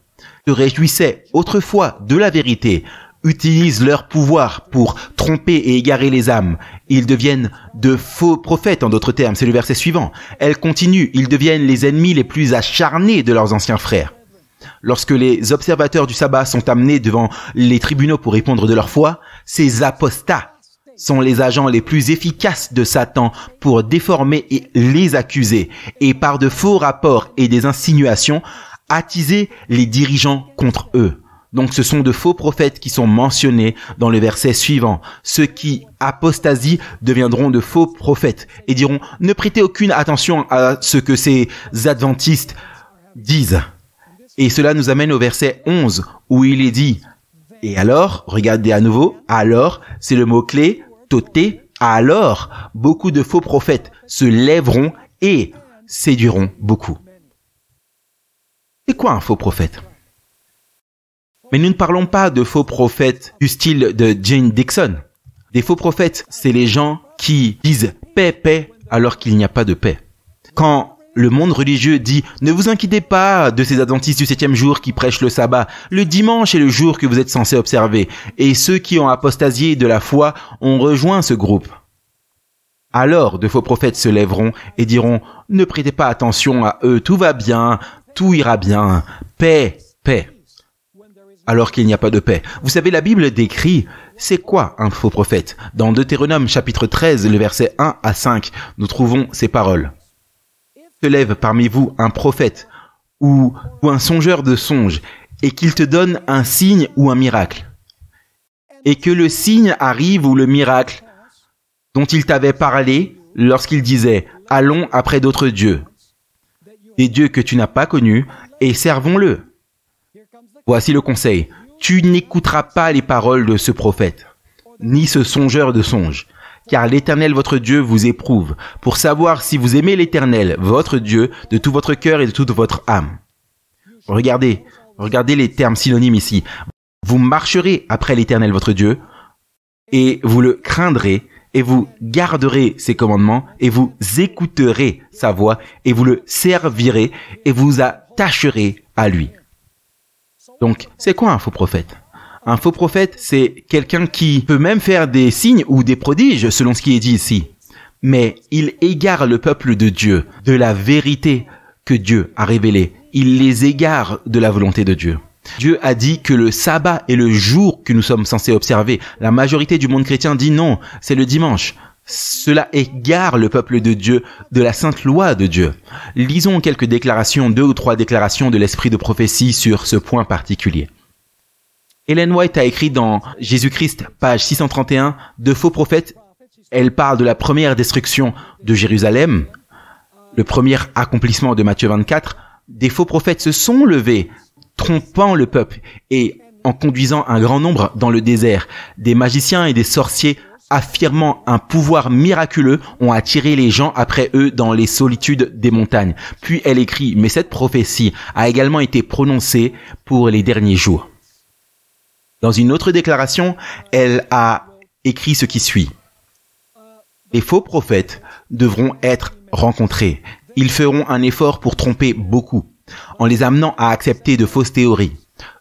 se réjouissaient autrefois de la vérité, utilisent leur pouvoir pour tromper et égarer les âmes. Ils deviennent de faux prophètes, en d'autres termes. C'est le verset suivant. Elle continue. Ils deviennent les ennemis les plus acharnés de leurs anciens frères. Lorsque les observateurs du sabbat sont amenés devant les tribunaux pour répondre de leur foi, ces apostats sont les agents les plus efficaces de Satan pour déformer et les accuser, et par de faux rapports et des insinuations, attiser les dirigeants contre eux. Donc ce sont de faux prophètes qui sont mentionnés dans le verset suivant. Ceux qui apostasient deviendront de faux prophètes et diront ne prêtez aucune attention à ce que ces adventistes disent. Et cela nous amène au verset 11 où il est dit, et alors, regardez à nouveau, alors, c'est le mot-clé, toté, alors, beaucoup de faux prophètes se lèveront et séduiront beaucoup. C'est quoi un faux prophète Mais nous ne parlons pas de faux prophètes du style de Jane Dixon. Des faux prophètes, c'est les gens qui disent paix, paix, alors qu'il n'y a pas de paix. Quand le monde religieux dit ne vous inquiétez pas de ces adventistes du septième jour qui prêchent le sabbat. Le dimanche est le jour que vous êtes censé observer. Et ceux qui ont apostasié de la foi ont rejoint ce groupe. Alors de faux prophètes se lèveront et diront ne prêtez pas attention à eux, tout va bien, tout ira bien, paix, paix. Alors qu'il n'y a pas de paix. Vous savez, la Bible décrit c'est quoi un faux prophète. Dans Deutéronome chapitre 13, le verset 1 à 5, nous trouvons ces paroles se lève parmi vous un prophète ou, ou un songeur de songes et qu'il te donne un signe ou un miracle, et que le signe arrive ou le miracle dont il t'avait parlé lorsqu'il disait ⁇ Allons après d'autres dieux ⁇ des dieux que tu n'as pas connus, et servons-le. Voici le conseil. Tu n'écouteras pas les paroles de ce prophète, ni ce songeur de songes car l'Éternel votre Dieu vous éprouve, pour savoir si vous aimez l'Éternel votre Dieu de tout votre cœur et de toute votre âme. Regardez, regardez les termes synonymes ici. Vous marcherez après l'Éternel votre Dieu, et vous le craindrez, et vous garderez ses commandements, et vous écouterez sa voix, et vous le servirez, et vous attacherez à lui. Donc, c'est quoi un faux prophète un faux prophète, c'est quelqu'un qui peut même faire des signes ou des prodiges, selon ce qui est dit ici. Mais il égare le peuple de Dieu, de la vérité que Dieu a révélée. Il les égare de la volonté de Dieu. Dieu a dit que le sabbat est le jour que nous sommes censés observer. La majorité du monde chrétien dit non, c'est le dimanche. Cela égare le peuple de Dieu de la sainte loi de Dieu. Lisons quelques déclarations, deux ou trois déclarations de l'esprit de prophétie sur ce point particulier. Ellen White a écrit dans Jésus-Christ, page 631, De faux prophètes. Elle parle de la première destruction de Jérusalem, le premier accomplissement de Matthieu 24. Des faux prophètes se sont levés, trompant le peuple et en conduisant un grand nombre dans le désert. Des magiciens et des sorciers affirmant un pouvoir miraculeux ont attiré les gens après eux dans les solitudes des montagnes. Puis elle écrit, mais cette prophétie a également été prononcée pour les derniers jours. Dans une autre déclaration, elle a écrit ce qui suit. Les faux prophètes devront être rencontrés. Ils feront un effort pour tromper beaucoup, en les amenant à accepter de fausses théories.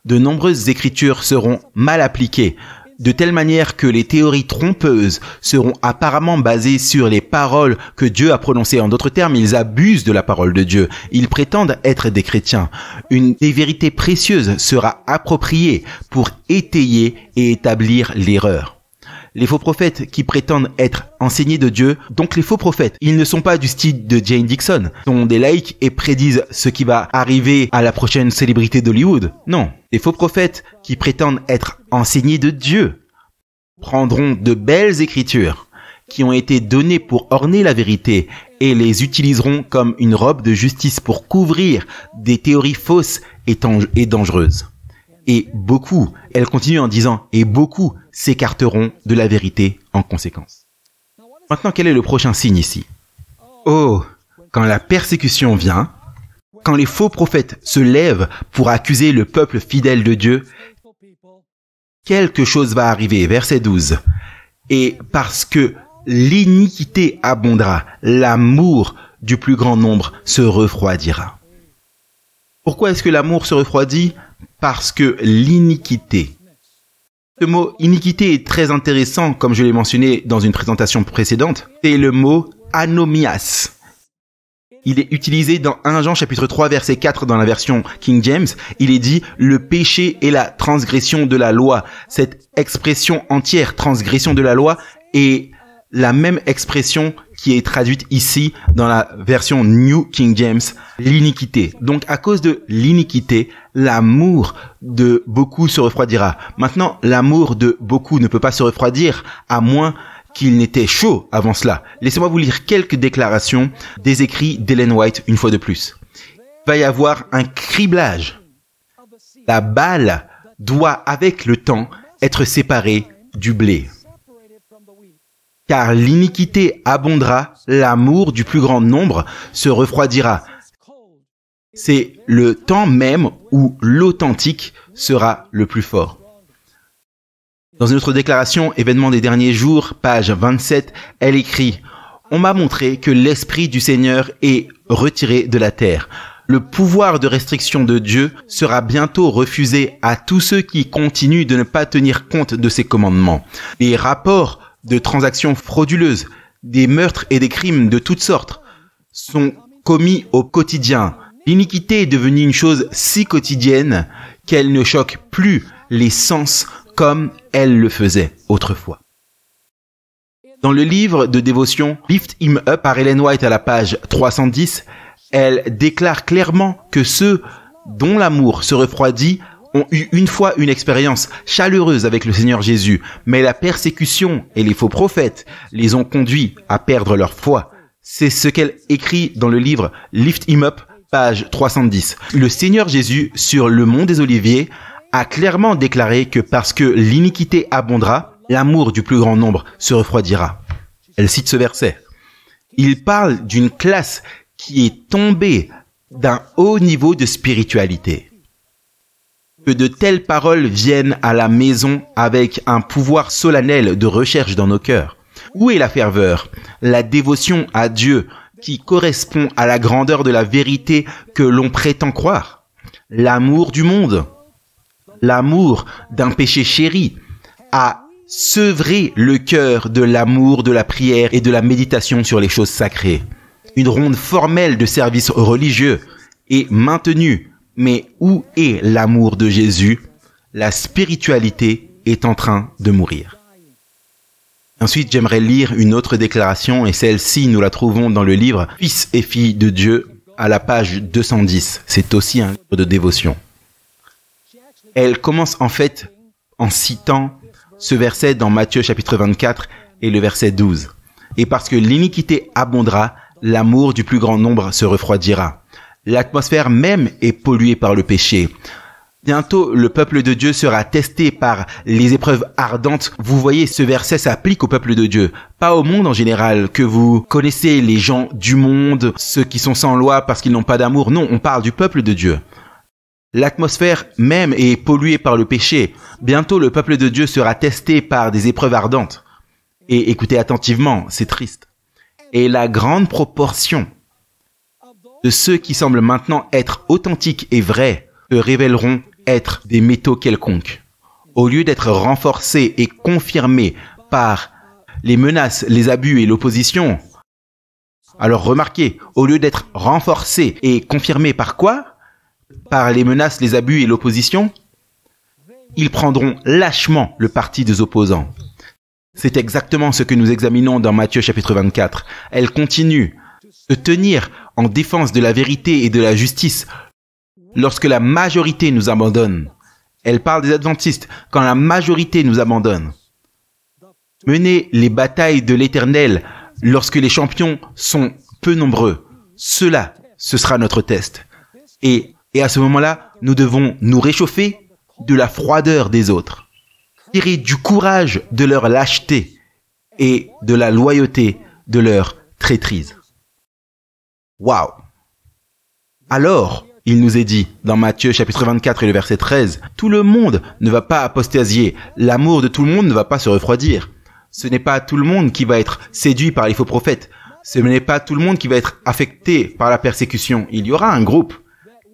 De nombreuses écritures seront mal appliquées, de telle manière que les théories trompeuses seront apparemment basées sur les paroles que Dieu a prononcées. En d'autres termes, ils abusent de la parole de Dieu. Ils prétendent être des chrétiens. Une des vérités précieuses sera appropriée pour étayer et établir l'erreur les faux prophètes qui prétendent être enseignés de Dieu, donc les faux prophètes, ils ne sont pas du style de Jane Dixon, sont des laïcs et prédisent ce qui va arriver à la prochaine célébrité d'Hollywood. Non, les faux prophètes qui prétendent être enseignés de Dieu prendront de belles écritures qui ont été données pour orner la vérité et les utiliseront comme une robe de justice pour couvrir des théories fausses et dangereuses et beaucoup, elle continue en disant, et beaucoup s'écarteront de la vérité en conséquence. Maintenant, quel est le prochain signe ici Oh, quand la persécution vient, quand les faux prophètes se lèvent pour accuser le peuple fidèle de Dieu, quelque chose va arriver. Verset 12. Et parce que l'iniquité abondera, l'amour du plus grand nombre se refroidira. Pourquoi est-ce que l'amour se refroidit parce que l'iniquité, ce mot iniquité est très intéressant, comme je l'ai mentionné dans une présentation précédente, c'est le mot anomias. Il est utilisé dans 1 Jean chapitre 3 verset 4 dans la version King James. Il est dit le péché est la transgression de la loi. Cette expression entière, transgression de la loi, est la même expression qui est traduite ici dans la version New King James, l'iniquité. Donc à cause de l'iniquité, l'amour de beaucoup se refroidira. Maintenant, l'amour de beaucoup ne peut pas se refroidir à moins qu'il n'était chaud avant cela. Laissez-moi vous lire quelques déclarations des écrits d'Ellen White une fois de plus. Il va y avoir un criblage. La balle doit avec le temps être séparée du blé car l'iniquité abondera, l'amour du plus grand nombre se refroidira. C'est le temps même où l'authentique sera le plus fort. Dans une autre déclaration, événement des derniers jours, page 27, elle écrit On m'a montré que l'Esprit du Seigneur est retiré de la terre. Le pouvoir de restriction de Dieu sera bientôt refusé à tous ceux qui continuent de ne pas tenir compte de ses commandements. Les rapports de transactions frauduleuses, des meurtres et des crimes de toutes sortes sont commis au quotidien. L'iniquité est devenue une chose si quotidienne qu'elle ne choque plus les sens comme elle le faisait autrefois. Dans le livre de dévotion Lift Him Up par Ellen White à la page 310, elle déclare clairement que ceux dont l'amour se refroidit ont eu une fois une expérience chaleureuse avec le Seigneur Jésus, mais la persécution et les faux prophètes les ont conduits à perdre leur foi. C'est ce qu'elle écrit dans le livre Lift Him Up, page 310. Le Seigneur Jésus, sur le mont des Oliviers, a clairement déclaré que parce que l'iniquité abondera, l'amour du plus grand nombre se refroidira. Elle cite ce verset. Il parle d'une classe qui est tombée d'un haut niveau de spiritualité que de telles paroles viennent à la maison avec un pouvoir solennel de recherche dans nos cœurs. Où est la ferveur, la dévotion à Dieu qui correspond à la grandeur de la vérité que l'on prétend croire L'amour du monde, l'amour d'un péché chéri, a sevré le cœur de l'amour de la prière et de la méditation sur les choses sacrées. Une ronde formelle de services religieux est maintenue mais où est l'amour de Jésus La spiritualité est en train de mourir. Ensuite, j'aimerais lire une autre déclaration et celle-ci, nous la trouvons dans le livre Fils et filles de Dieu à la page 210. C'est aussi un livre de dévotion. Elle commence en fait en citant ce verset dans Matthieu chapitre 24 et le verset 12. Et parce que l'iniquité abondera, l'amour du plus grand nombre se refroidira. L'atmosphère même est polluée par le péché. Bientôt, le peuple de Dieu sera testé par les épreuves ardentes. Vous voyez, ce verset s'applique au peuple de Dieu, pas au monde en général, que vous connaissez les gens du monde, ceux qui sont sans loi parce qu'ils n'ont pas d'amour. Non, on parle du peuple de Dieu. L'atmosphère même est polluée par le péché. Bientôt, le peuple de Dieu sera testé par des épreuves ardentes. Et écoutez attentivement, c'est triste. Et la grande proportion de ceux qui semblent maintenant être authentiques et vrais se révéleront être des métaux quelconques. Au lieu d'être renforcés et confirmés par les menaces, les abus et l'opposition, alors remarquez, au lieu d'être renforcés et confirmés par quoi Par les menaces, les abus et l'opposition Ils prendront lâchement le parti des opposants. C'est exactement ce que nous examinons dans Matthieu chapitre 24. Elle continue de tenir en défense de la vérité et de la justice. Lorsque la majorité nous abandonne, elle parle des adventistes, quand la majorité nous abandonne. Mener les batailles de l'Éternel lorsque les champions sont peu nombreux. Cela, ce sera notre test. et à ce moment-là, nous devons nous réchauffer de la froideur des autres, tirer du courage de leur lâcheté et de la loyauté de leur traîtrise. Waouh Alors, il nous est dit, dans Matthieu chapitre 24 et le verset 13, Tout le monde ne va pas apostasier, l'amour de tout le monde ne va pas se refroidir. Ce n'est pas tout le monde qui va être séduit par les faux prophètes, ce n'est pas tout le monde qui va être affecté par la persécution. Il y aura un groupe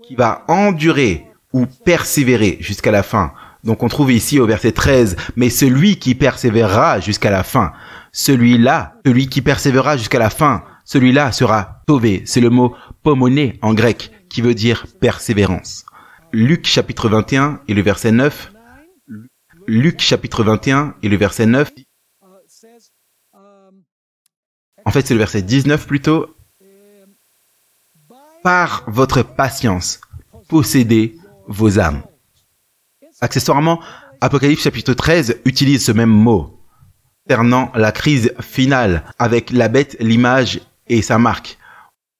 qui va endurer ou persévérer jusqu'à la fin. Donc on trouve ici au verset 13, mais celui qui persévérera jusqu'à la fin, celui-là, celui qui persévérera jusqu'à la fin, celui-là sera sauvé. C'est le mot pomoné en grec qui veut dire persévérance. Luc chapitre 21 et le verset 9. Luc chapitre 21 et le verset 9. En fait, c'est le verset 19 plutôt. Par votre patience, possédez vos âmes. Accessoirement, Apocalypse chapitre 13 utilise ce même mot, concernant la crise finale, avec la bête, l'image et ça marque.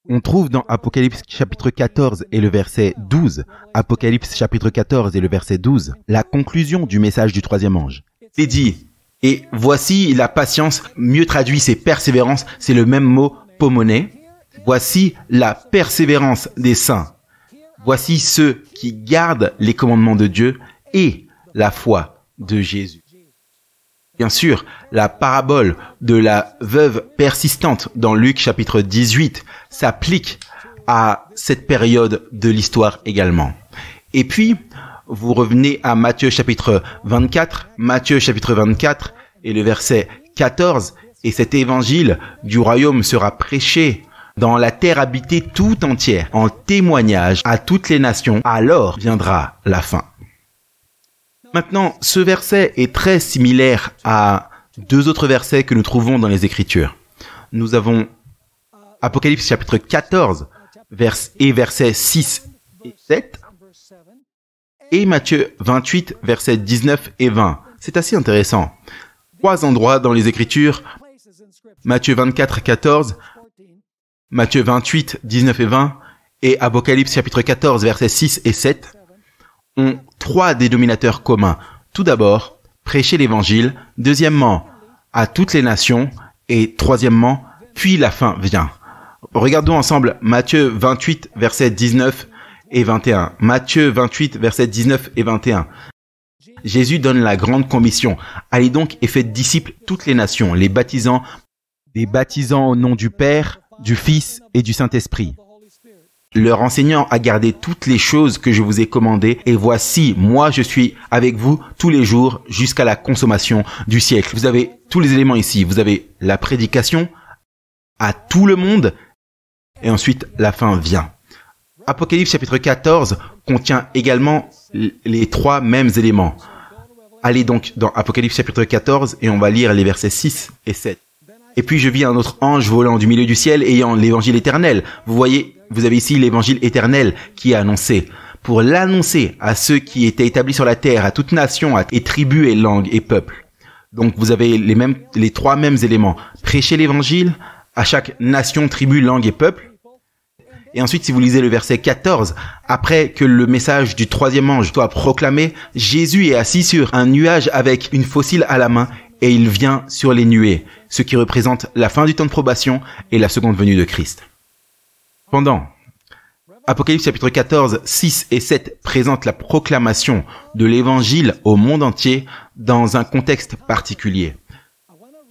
On trouve dans Apocalypse chapitre 14 et le verset 12, Apocalypse chapitre 14 et le verset 12, la conclusion du message du troisième ange. C'est dit, et voici la patience, mieux traduit c'est persévérance, c'est le même mot pomoné. Voici la persévérance des saints. Voici ceux qui gardent les commandements de Dieu et la foi de Jésus. Bien sûr, la parabole de la veuve persistante dans Luc chapitre 18 s'applique à cette période de l'histoire également. Et puis, vous revenez à Matthieu chapitre 24, Matthieu chapitre 24 et le verset 14, et cet évangile du royaume sera prêché dans la terre habitée tout entière, en témoignage à toutes les nations, alors viendra la fin. Maintenant, ce verset est très similaire à deux autres versets que nous trouvons dans les Écritures. Nous avons Apocalypse chapitre 14 et versets 6 et 7 et Matthieu 28 versets 19 et 20. C'est assez intéressant. Trois endroits dans les Écritures, Matthieu 24, 14, Matthieu 28, 19 et 20 et Apocalypse chapitre 14 versets 6 et 7 ont trois dénominateurs communs. Tout d'abord, prêcher l'évangile, deuxièmement, à toutes les nations, et troisièmement, puis la fin vient. Regardons ensemble Matthieu 28, versets 19 et 21. Matthieu 28, versets 19 et 21. Jésus donne la grande commission. Allez donc et faites disciples toutes les nations, les baptisant, des baptisant au nom du Père, du Fils et du Saint-Esprit leur enseignant a gardé toutes les choses que je vous ai commandées et voici, moi je suis avec vous tous les jours jusqu'à la consommation du siècle. Vous avez tous les éléments ici. Vous avez la prédication à tout le monde et ensuite la fin vient. Apocalypse chapitre 14 contient également les trois mêmes éléments. Allez donc dans Apocalypse chapitre 14 et on va lire les versets 6 et 7. Et puis je vis un autre ange volant du milieu du ciel ayant l'évangile éternel. Vous voyez, vous avez ici l'évangile éternel qui est annoncé pour l'annoncer à ceux qui étaient établis sur la terre, à toute nation, et tribus et langue et peuple. Donc vous avez les les trois mêmes éléments. Prêcher l'évangile à chaque nation, tribu, langue et peuple. Et ensuite, si vous lisez le verset 14, après que le message du troisième ange soit proclamé, Jésus est assis sur un nuage avec une fossile à la main et il vient sur les nuées ce qui représente la fin du temps de probation et la seconde venue de Christ. Pendant, Apocalypse chapitre 14, 6 et 7 présentent la proclamation de l'évangile au monde entier dans un contexte particulier.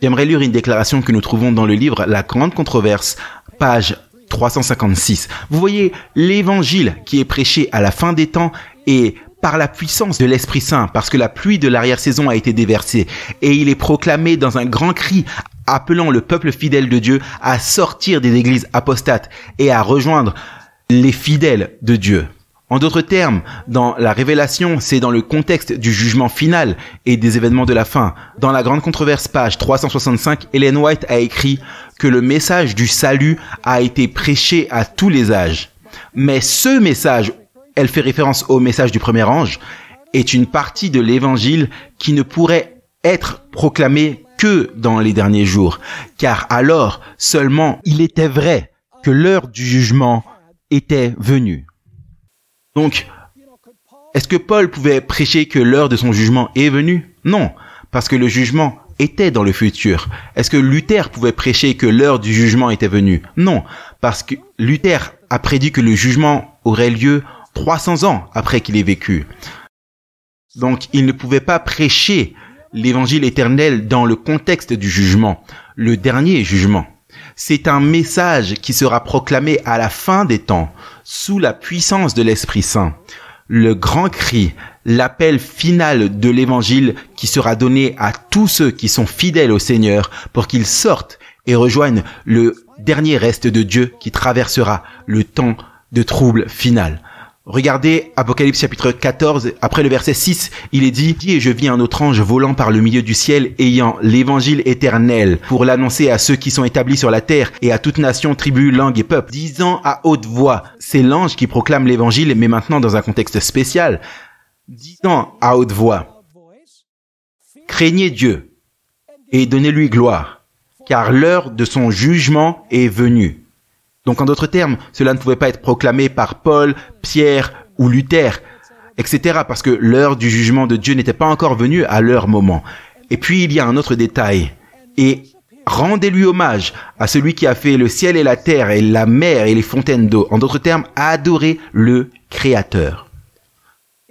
J'aimerais lire une déclaration que nous trouvons dans le livre La Grande Controverse, page 356. Vous voyez, l'évangile qui est prêché à la fin des temps est par la puissance de l'Esprit Saint, parce que la pluie de l'arrière-saison a été déversée, et il est proclamé dans un grand cri appelant le peuple fidèle de Dieu à sortir des églises apostates et à rejoindre les fidèles de Dieu. En d'autres termes, dans la révélation, c'est dans le contexte du jugement final et des événements de la fin. Dans la grande controverse page 365, Ellen White a écrit que le message du salut a été prêché à tous les âges. Mais ce message, elle fait référence au message du premier ange, est une partie de l'évangile qui ne pourrait être proclamée que dans les derniers jours, car alors seulement il était vrai que l'heure du jugement était venue. Donc, est-ce que Paul pouvait prêcher que l'heure de son jugement est venue Non, parce que le jugement était dans le futur. Est-ce que Luther pouvait prêcher que l'heure du jugement était venue Non, parce que Luther a prédit que le jugement aurait lieu 300 ans après qu'il ait vécu. Donc il ne pouvait pas prêcher l'évangile éternel dans le contexte du jugement, le dernier jugement. C'est un message qui sera proclamé à la fin des temps, sous la puissance de l'Esprit Saint. Le grand cri, l'appel final de l'évangile qui sera donné à tous ceux qui sont fidèles au Seigneur pour qu'ils sortent et rejoignent le dernier reste de Dieu qui traversera le temps de trouble final. Regardez Apocalypse chapitre 14, après le verset 6, il est dit, et je vis un autre ange volant par le milieu du ciel, ayant l'évangile éternel, pour l'annoncer à ceux qui sont établis sur la terre, et à toute nation, tribu, langue et peuple, disant à haute voix, c'est l'ange qui proclame l'évangile, mais maintenant dans un contexte spécial, disant à haute voix, craignez Dieu, et donnez-lui gloire, car l'heure de son jugement est venue. Donc en d'autres termes, cela ne pouvait pas être proclamé par Paul, Pierre ou Luther, etc. parce que l'heure du jugement de Dieu n'était pas encore venue à leur moment. Et puis il y a un autre détail. Et rendez-lui hommage à celui qui a fait le ciel et la terre et la mer et les fontaines d'eau. En d'autres termes, adorez le Créateur.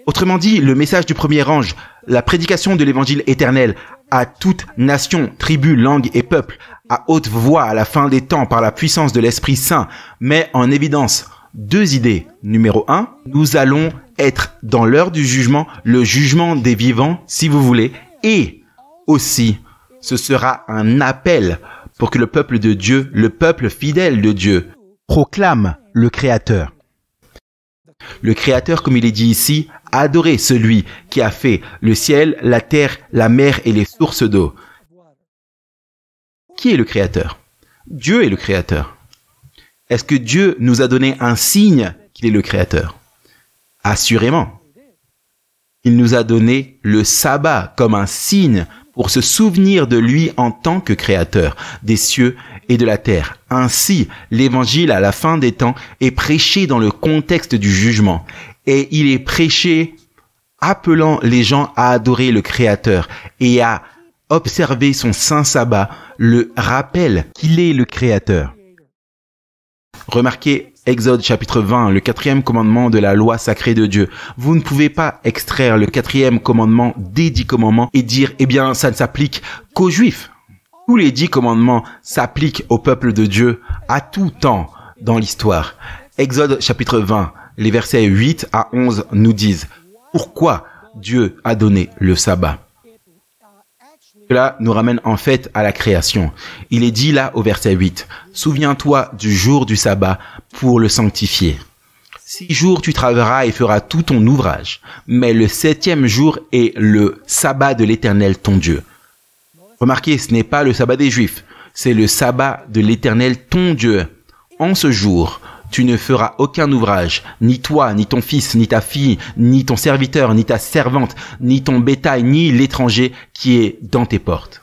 Autrement dit, le message du premier ange, la prédication de l'évangile éternel à toute nation, tribu, langue et peuple, à haute voix à la fin des temps par la puissance de l'Esprit Saint met en évidence deux idées. Numéro un, nous allons être dans l'heure du jugement, le jugement des vivants, si vous voulez, et aussi, ce sera un appel pour que le peuple de Dieu, le peuple fidèle de Dieu, proclame le Créateur. Le Créateur, comme il est dit ici, Adorez celui qui a fait le ciel, la terre, la mer et les sources d'eau qui est le créateur Dieu est le créateur. Est-ce que Dieu nous a donné un signe qu'il est le créateur Assurément. Il nous a donné le sabbat comme un signe pour se souvenir de lui en tant que créateur des cieux et de la terre. Ainsi, l'évangile à la fin des temps est prêché dans le contexte du jugement et il est prêché appelant les gens à adorer le créateur et à observer son saint sabbat le rappelle qu'il est le Créateur. Remarquez Exode chapitre 20, le quatrième commandement de la loi sacrée de Dieu. Vous ne pouvez pas extraire le quatrième commandement des dix commandements et dire, eh bien, ça ne s'applique qu'aux Juifs. Tous les dix commandements s'appliquent au peuple de Dieu à tout temps dans l'histoire. Exode chapitre 20, les versets 8 à 11 nous disent pourquoi Dieu a donné le sabbat là nous ramène en fait à la création. Il est dit là au verset 8, Souviens-toi du jour du sabbat pour le sanctifier. Six jours tu travailleras et feras tout ton ouvrage, mais le septième jour est le sabbat de l'Éternel ton Dieu. Remarquez, ce n'est pas le sabbat des Juifs, c'est le sabbat de l'Éternel ton Dieu. En ce jour, tu ne feras aucun ouvrage, ni toi, ni ton fils, ni ta fille, ni ton serviteur, ni ta servante, ni ton bétail, ni l'étranger qui est dans tes portes.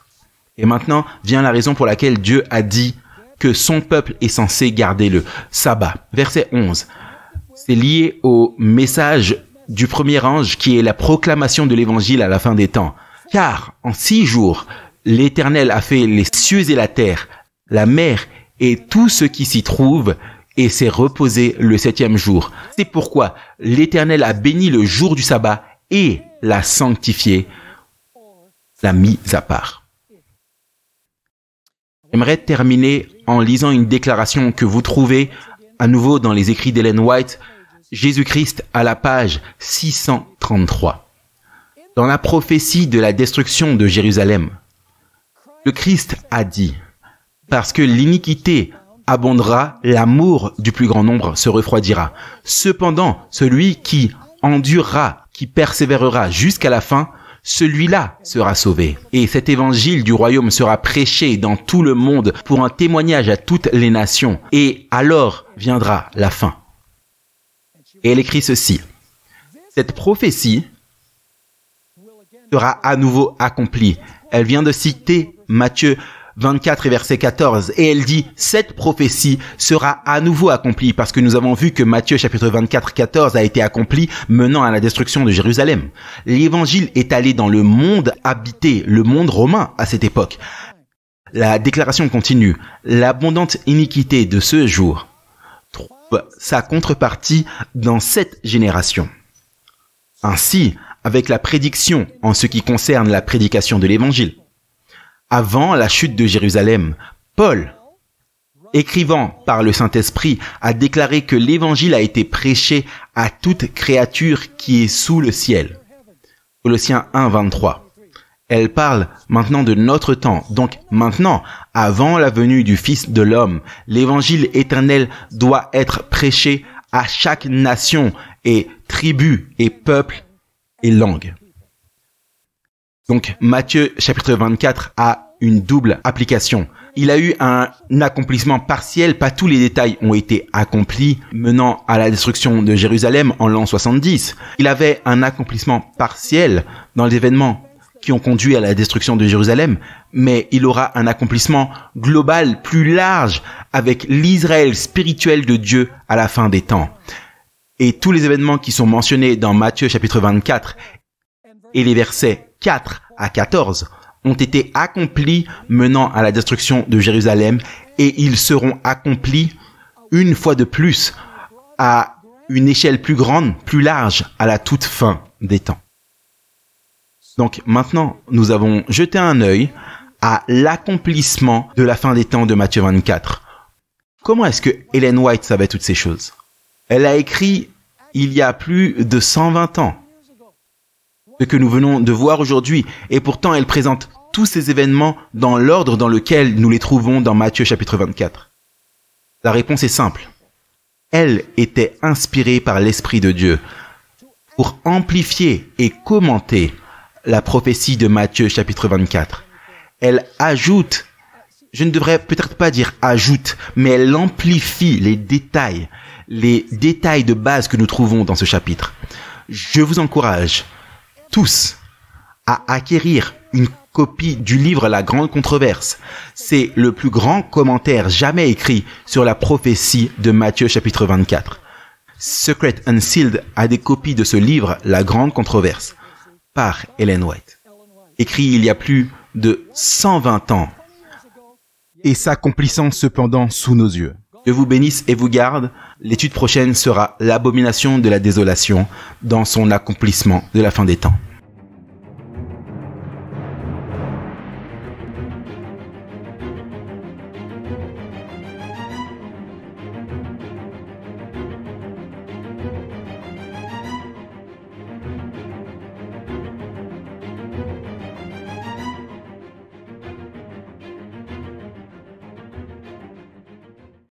Et maintenant vient la raison pour laquelle Dieu a dit que son peuple est censé garder le sabbat. Verset 11. C'est lié au message du premier ange qui est la proclamation de l'évangile à la fin des temps. Car en six jours, l'Éternel a fait les cieux et la terre, la mer et tout ce qui s'y trouve, et s'est reposé le septième jour. C'est pourquoi l'Éternel a béni le jour du sabbat et l'a sanctifié, l'a mis à part. J'aimerais terminer en lisant une déclaration que vous trouvez à nouveau dans les écrits d'Ellen White, Jésus-Christ à la page 633. Dans la prophétie de la destruction de Jérusalem, le Christ a dit, parce que l'iniquité abondera, l'amour du plus grand nombre se refroidira. Cependant, celui qui endurera, qui persévérera jusqu'à la fin, celui-là sera sauvé. Et cet évangile du royaume sera prêché dans tout le monde pour un témoignage à toutes les nations. Et alors viendra la fin. Et elle écrit ceci. Cette prophétie sera à nouveau accomplie. Elle vient de citer Matthieu 24 et verset 14. Et elle dit, cette prophétie sera à nouveau accomplie parce que nous avons vu que Matthieu chapitre 24, 14 a été accompli menant à la destruction de Jérusalem. L'évangile est allé dans le monde habité, le monde romain à cette époque. La déclaration continue. L'abondante iniquité de ce jour trouve sa contrepartie dans cette génération. Ainsi, avec la prédiction en ce qui concerne la prédication de l'évangile, avant la chute de Jérusalem, Paul, écrivant par le Saint-Esprit, a déclaré que l'Évangile a été prêché à toute créature qui est sous le ciel. Colossiens 1, 23. Elle parle maintenant de notre temps, donc maintenant, avant la venue du Fils de l'homme, l'Évangile éternel doit être prêché à chaque nation et tribu et peuple et langue. Donc Matthieu chapitre 24 a une double application. Il a eu un accomplissement partiel, pas tous les détails ont été accomplis, menant à la destruction de Jérusalem en l'an 70. Il avait un accomplissement partiel dans les événements qui ont conduit à la destruction de Jérusalem, mais il aura un accomplissement global plus large avec l'Israël spirituel de Dieu à la fin des temps. Et tous les événements qui sont mentionnés dans Matthieu chapitre 24 et les versets 4 à 14 ont été accomplis menant à la destruction de Jérusalem et ils seront accomplis une fois de plus à une échelle plus grande, plus large, à la toute fin des temps. Donc maintenant, nous avons jeté un œil à l'accomplissement de la fin des temps de Matthieu 24. Comment est-ce que Helen White savait toutes ces choses Elle a écrit il y a plus de 120 ans ce que nous venons de voir aujourd'hui, et pourtant elle présente tous ces événements dans l'ordre dans lequel nous les trouvons dans Matthieu chapitre 24. La réponse est simple. Elle était inspirée par l'Esprit de Dieu pour amplifier et commenter la prophétie de Matthieu chapitre 24. Elle ajoute, je ne devrais peut-être pas dire ajoute, mais elle amplifie les détails, les détails de base que nous trouvons dans ce chapitre. Je vous encourage tous à acquérir une copie du livre La Grande Controverse. C'est le plus grand commentaire jamais écrit sur la prophétie de Matthieu chapitre 24. Secret Unsealed a des copies de ce livre La Grande Controverse par Ellen White, écrit il y a plus de 120 ans et s'accomplissant cependant sous nos yeux. Je vous bénisse et vous garde. L'étude prochaine sera l'abomination de la désolation dans son accomplissement de la fin des temps.